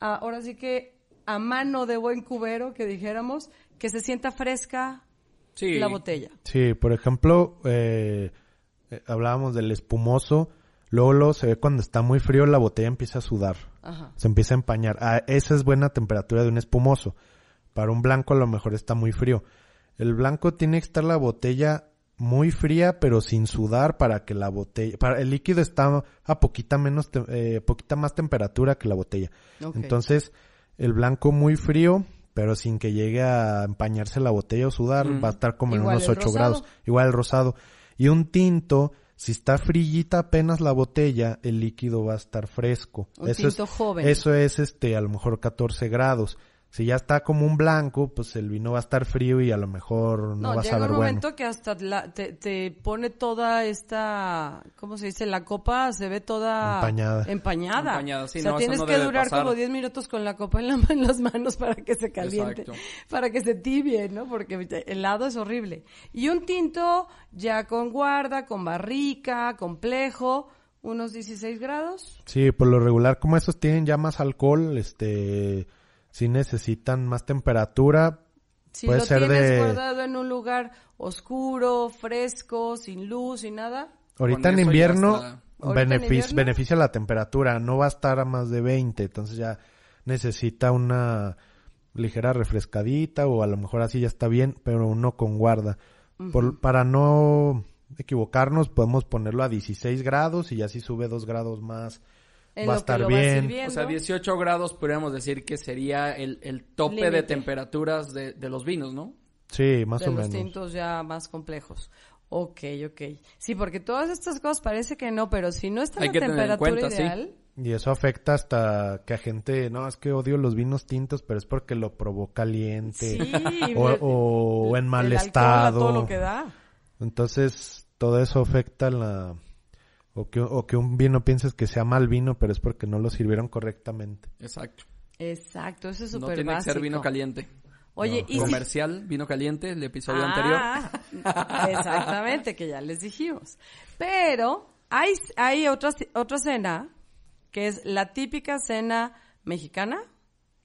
Ah, ahora sí que a mano de buen cubero, que dijéramos, que se sienta fresca la botella. Sí, por ejemplo, eh, eh hablábamos del espumoso Luego, luego se ve cuando está muy frío la botella empieza a sudar. Ajá. Se empieza a empañar. Ah, esa es buena temperatura de un espumoso. Para un blanco a lo mejor está muy frío. El blanco tiene que estar la botella muy fría pero sin sudar para que la botella, para el líquido está a poquita menos, eh, poquita más temperatura que la botella. Entonces el blanco muy frío pero sin que llegue a empañarse la botella o sudar mm. va a estar como en unos 8 grados. Igual el rosado. Y un tinto si está frillita apenas la botella, el líquido va a estar fresco. eso es, joven. Eso es este, a lo mejor 14 grados si ya está como un blanco, pues el vino va a estar frío y a lo mejor no, va a saber bueno. Llega un momento que hasta te, pone toda esta, ¿cómo se dice? La copa se ve toda empañada. Empañada. o sea, tienes que durar como 10 minutos con la copa en, la, las manos para que se caliente, para que se tibie, ¿no? Porque el es horrible. Y un tinto ya con guarda, con barrica, complejo, unos 16 grados. Sí, por lo regular como esos tienen ya más alcohol, este si necesitan más temperatura. Si puede lo tienes guardado en un lugar oscuro, fresco, sin luz, y nada. Ahorita en invierno, beneficia la temperatura, no va a estar a más de 20, entonces ya necesita una ligera refrescadita o a lo mejor así ya está bien, pero uno con guarda. para no equivocarnos, podemos ponerlo a 16 grados y ya si sube 2 grados más va a estar bien. O sea, 18 grados podríamos decir que sería el, tope de temperaturas de, de, los vinos, ¿no? Sí, más de o los tintos ya más complejos. Ok, ok. Sí, porque todas estas cosas parece que no, pero si no está en la temperatura tener Y eso afecta hasta que a gente, no, es que odio los vinos tintos, pero es porque lo probó caliente sí, o, en mal estado. lo que da. Entonces, todo eso afecta la, o que, un vino pienses que sea mal vino, pero es porque no lo sirvieron correctamente. Exacto. Exacto, eso es súper No tiene que ser vino caliente. Oye, ¿y comercial, vino caliente, el episodio ah, anterior. Exactamente, que ya les dijimos. Pero hay, hay otra, otra cena, que es la típica cena mexicana.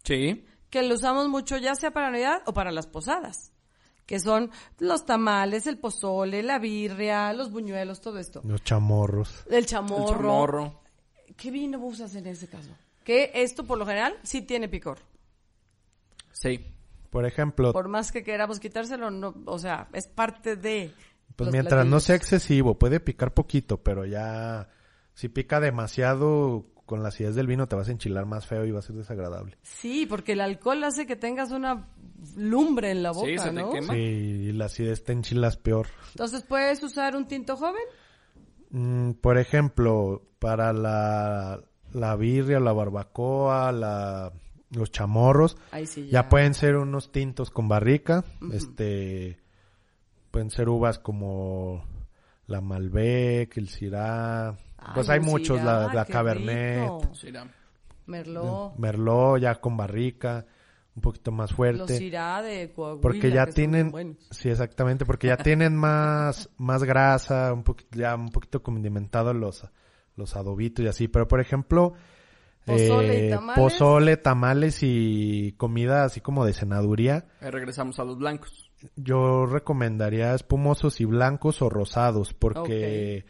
Sí. Que lo usamos mucho ya sea para Navidad o para las posadas que son los tamales, el pozole, la birria, los buñuelos, todo esto. Los chamorros. El chamorro. El chamorro. ¿Qué vino usas en ese caso? Que esto por lo general sí tiene picor. Sí. Por ejemplo. Por más que queramos quitárselo, no, o sea, es parte de. Pues mientras no sea excesivo, puede picar poquito, pero ya si pica demasiado, con la acidez del vino te vas a enchilar más feo y va a ser desagradable. Sí, porque el alcohol hace que tengas una lumbre en la boca, Sí, y la acidez te enchilas peor. Entonces, ¿puedes usar un tinto joven? Mm, por ejemplo, para la, la birria, la barbacoa, la, los chamorros, sí ya. pueden ser unos tintos con barrica, este, pueden ser uvas como la Malbec, el Syrah pues hay pues muchos, la, ah, la Cabernet. Merlot. Merlot ya con barrica, un poquito más fuerte. Porque ya tienen, sí, exactamente, porque ya tienen más, más grasa, un poquito, ya un poquito condimentado los, los adobitos y así. Pero por ejemplo, Pozole, eh, tamales. pozole, tamales y comida así como de cenaduría. Eh, regresamos a los blancos. Yo recomendaría espumosos y blancos o rosados porque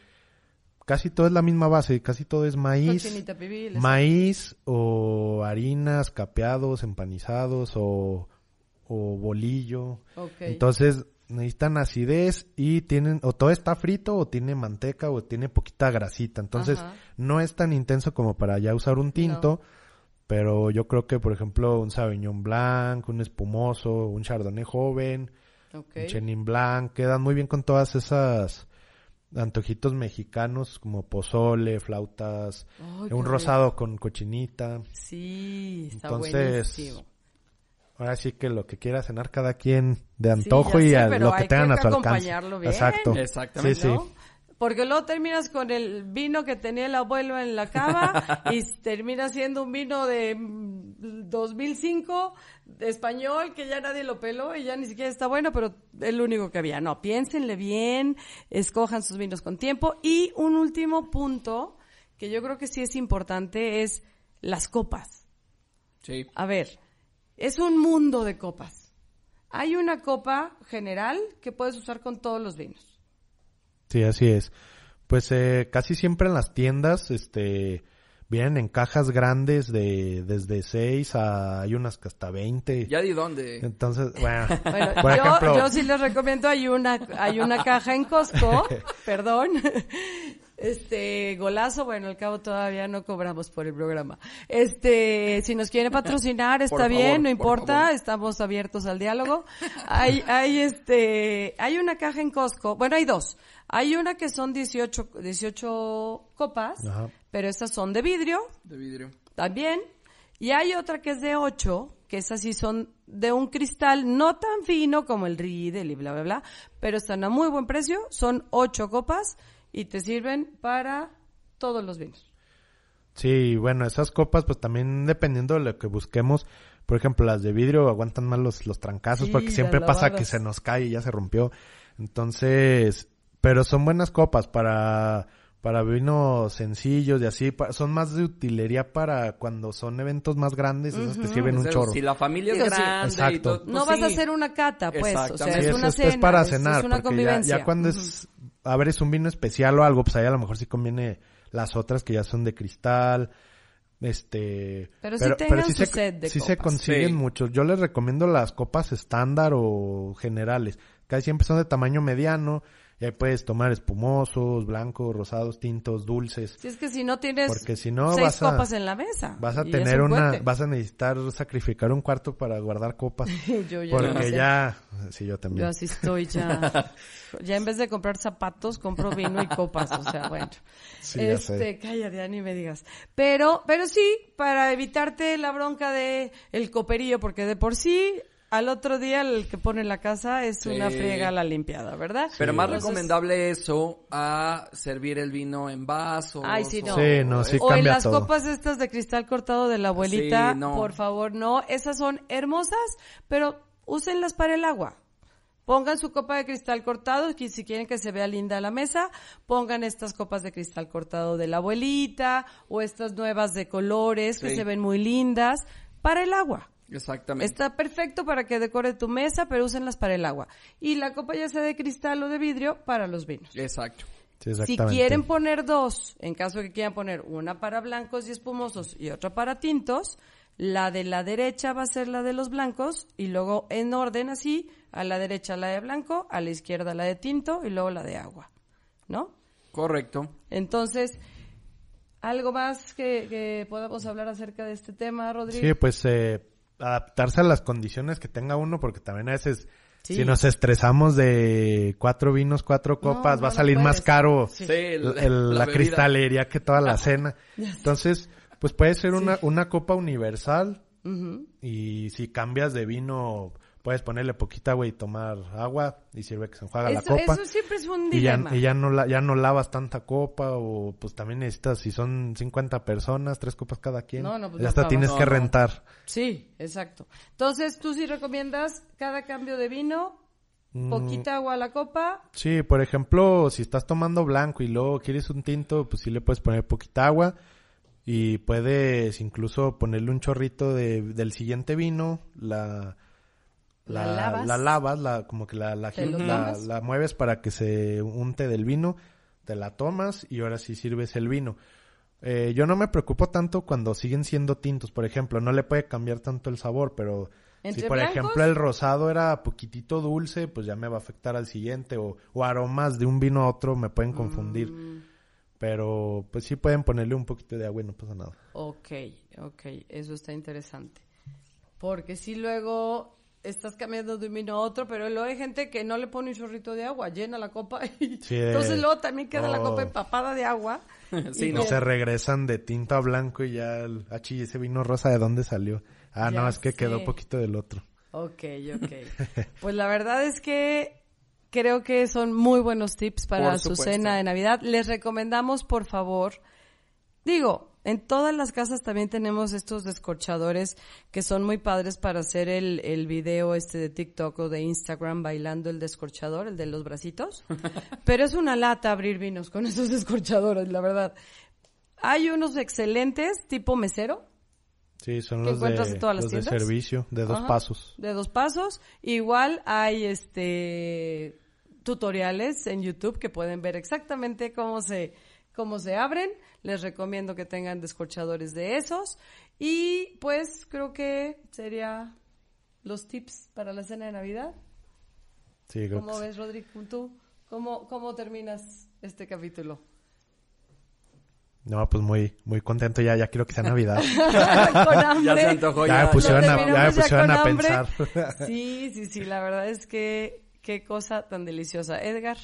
casi todo es la misma base, casi todo es maíz, maíz o harinas, capeados, empanizados o, bolillo. Entonces necesitan acidez y tienen, o todo está frito o tiene manteca o tiene poquita grasita. Entonces no es tan intenso como para ya usar un tinto. Pero yo creo que, por ejemplo, un Sauvignon Blanc, un espumoso, un Chardonnay joven, un Chenin Blanc, quedan muy bien con todas esas antojitos mexicanos como pozole, flautas, un rosado con cochinita. Sí, está Entonces, Ahora sí que lo que quiera cenar cada quien de antojo y lo que tengan a su alcance. Exacto. Exactamente porque luego terminas con el vino que tenía el abuelo en la cava y termina siendo un vino de 2005 mm, español que ya nadie lo peló y ya ni siquiera está bueno, pero es lo único que había. No, piénsenle bien, escojan sus vinos con tiempo. Y un último punto que yo creo que sí es importante es las copas. Sí. A ver, es un mundo de copas. Hay una copa general que puedes usar con todos los vinos. Sí, así es. Pues eh, casi siempre en las tiendas, este, vienen en cajas grandes de desde 6 a hay unas que hasta 20. ¿Ya de dónde? Entonces, bueno, yo, yo, sí les recomiendo hay una hay una caja en Costco, perdón, este, golazo, bueno, al cabo todavía no cobramos por el programa. Este, si nos quiere patrocinar, está bien, no importa, estamos abiertos al diálogo. Hay, hay este, hay una caja en Costco, bueno, hay dos. Hay una que son 18, 18 copas, pero estas son de vidrio. También. Y hay otra que es de 8, que esas sí son de un cristal no tan fino como el Riedel y bla, bla, bla, pero están a muy buen precio. Son 8 copas y te sirven para todos los vinos. Sí, bueno, esas copas pues también dependiendo de lo que busquemos, por ejemplo, las de vidrio aguantan más los, los trancazos porque siempre pasa que se nos cae y ya se rompió. Entonces, pero son buenas copas para para vinos sencillos y así, son más de utilería para cuando son eventos más grandes, esas sirven un pues, chorro. Si la familia es grande, pues no vas a hacer una cata, pues, o sea, es, una cena, es para cenar, una convivencia. ya, cuando es a ver, es un vino especial o algo, pues ahí a lo mejor sí conviene las otras que ya son de cristal. Este, pero, si se, de se consiguen muchos. Yo les recomiendo las copas estándar o generales. Casi siempre son de tamaño mediano y puedes tomar espumosos, blancos, rosados, tintos, dulces. Si es que si no tienes seis copas en la mesa. Vas a tener una, vas a necesitar sacrificar un cuarto para guardar copas. yo ya porque ya, sí, yo también. Yo así estoy ya. ya en vez de comprar zapatos, compro vino y copas. O sea, bueno. Sí, este, Calla, ya ni me digas. Pero, pero sí, para evitarte la bronca de el coperillo, porque de por sí al otro día el que pone la casa es una friega la limpiada, ¿verdad? Pero más recomendable eso a servir el vino en vaso. Ay, sí, no. Sí, no, o en las copas estas de cristal cortado de la abuelita, no. por favor, no. Esas son hermosas, pero úsenlas para el agua. Pongan su copa de cristal cortado, si quieren que se vea linda la mesa, pongan estas copas de cristal cortado de la abuelita o estas nuevas de colores que se ven muy lindas para el agua. Exactamente. Está perfecto para que decore tu mesa, pero úsenlas para el agua. Y la copa ya sea de cristal o de vidrio para los vinos. Exacto. si quieren poner dos, en caso de que quieran poner una para blancos y espumosos y otra para tintos, la de la derecha va a ser la de los blancos y luego en orden así, a la derecha la de blanco, a la izquierda la de tinto y luego la de agua. ¿No? Correcto. Entonces, ¿algo más que, podamos hablar acerca de este tema, Rodrigo? Sí, pues eh, adaptarse a las condiciones que tenga uno, porque también a veces Si nos estresamos de cuatro vinos, cuatro copas, va a salir más caro la, cristalería que toda la ah, cena. Entonces, pues puede ser una, una copa universal. Y si cambias de vino puedes ponerle poquita, agua y tomar agua y sirve que se enjuaga la copa. Eso siempre es un dilema. Y ya, ya, no, la, ya no lavas tanta copa o pues también necesitas, si son 50 personas, tres copas cada quien. No, no, pues, ya hasta tienes que rentar. Sí, exacto. Entonces, ¿tú sí recomiendas cada cambio de vino? Mm. Poquita agua a la copa. Sí, por ejemplo, si estás tomando blanco y luego quieres un tinto, pues sí le puedes poner poquita agua. Y puedes incluso ponerle un chorrito de, del siguiente vino, la, la, la lavas, la como que la, la, mueves para que se unte del vino, te la tomas y ahora sí sirves el vino. Eh, yo no me preocupo tanto cuando siguen siendo tintos, por ejemplo, no le puede cambiar tanto el sabor, pero si por ejemplo el rosado era poquitito dulce, pues ya me va a afectar al siguiente, o, o aromas de un vino a otro me pueden confundir. Mm. Pero pues sí pueden ponerle un poquito de agua y no pasa nada. Ok, ok, eso está interesante. Porque si luego estás cambiando de un vino a otro, pero luego hay gente que no le pone un chorrito de agua, llena la copa y entonces luego también queda la copa oh. empapada de agua. sí, no. Se regresan de tinto a blanco y ya, el... ah, ese vino rosa, ¿de dónde salió? Ah, no, es que quedó poquito del otro. Ok, ok. pues la verdad es que creo que son muy buenos tips para su cena de Navidad. Les recomendamos, por favor, digo, en todas las casas también tenemos estos descorchadores que son muy padres para hacer el, el video este de TikTok o de Instagram bailando el descorchador, el de los bracitos. Pero es una lata abrir vinos con esos descorchadores, la verdad. Hay unos excelentes tipo mesero. Sí, son los, de, de, servicio, de dos pasos. De dos pasos. Igual hay este tutoriales en YouTube que pueden ver exactamente cómo se cómo se abren. Les recomiendo que tengan descorchadores de esos. Y pues creo que sería los tips para la cena de Navidad. Sí, ¿Cómo ves, Rodrigo? ¿Tú cómo, cómo terminas este capítulo? No, pues muy, muy contento ya, ya quiero que sea Navidad. Ya se ya. me pusieron a pensar. sí, sí, sí, la verdad es que qué cosa tan deliciosa. Edgar.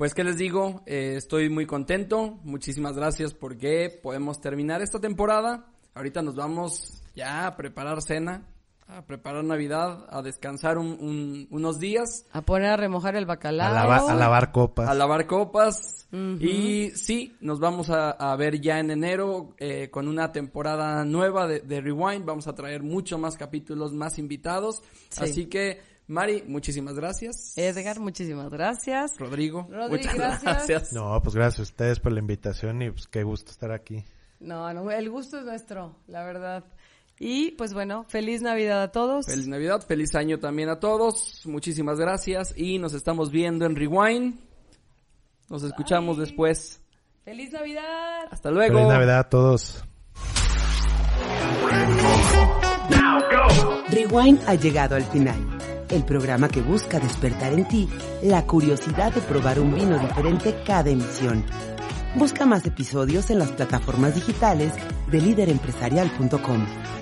Pues que les digo, eh, estoy muy contento, muchísimas gracias porque podemos terminar esta temporada. Ahorita nos vamos ya a preparar cena, a preparar Navidad, a descansar unos días. A poner a remojar el bacalao. A, lavar copas. A lavar copas. Y sí, nos vamos a, ver ya en enero eh, con una temporada nueva de, Rewind. Vamos a traer mucho más capítulos, más invitados. Así que Mari, muchísimas gracias. Edgar, muchísimas gracias. Rodrigo, muchas gracias. No, pues gracias a ustedes por la invitación y pues qué gusto estar aquí. No, no, el gusto es nuestro, la verdad. Y pues bueno, feliz Navidad a todos. Feliz Navidad, feliz año también a todos. Muchísimas gracias y nos estamos viendo en Rewind. Nos escuchamos después. Feliz Navidad. Hasta luego. Feliz Navidad a todos. Rewind ha llegado al final el programa que busca despertar en ti la curiosidad de probar un vino diferente cada emisión. Busca más episodios en las plataformas digitales de LíderEmpresarial.com.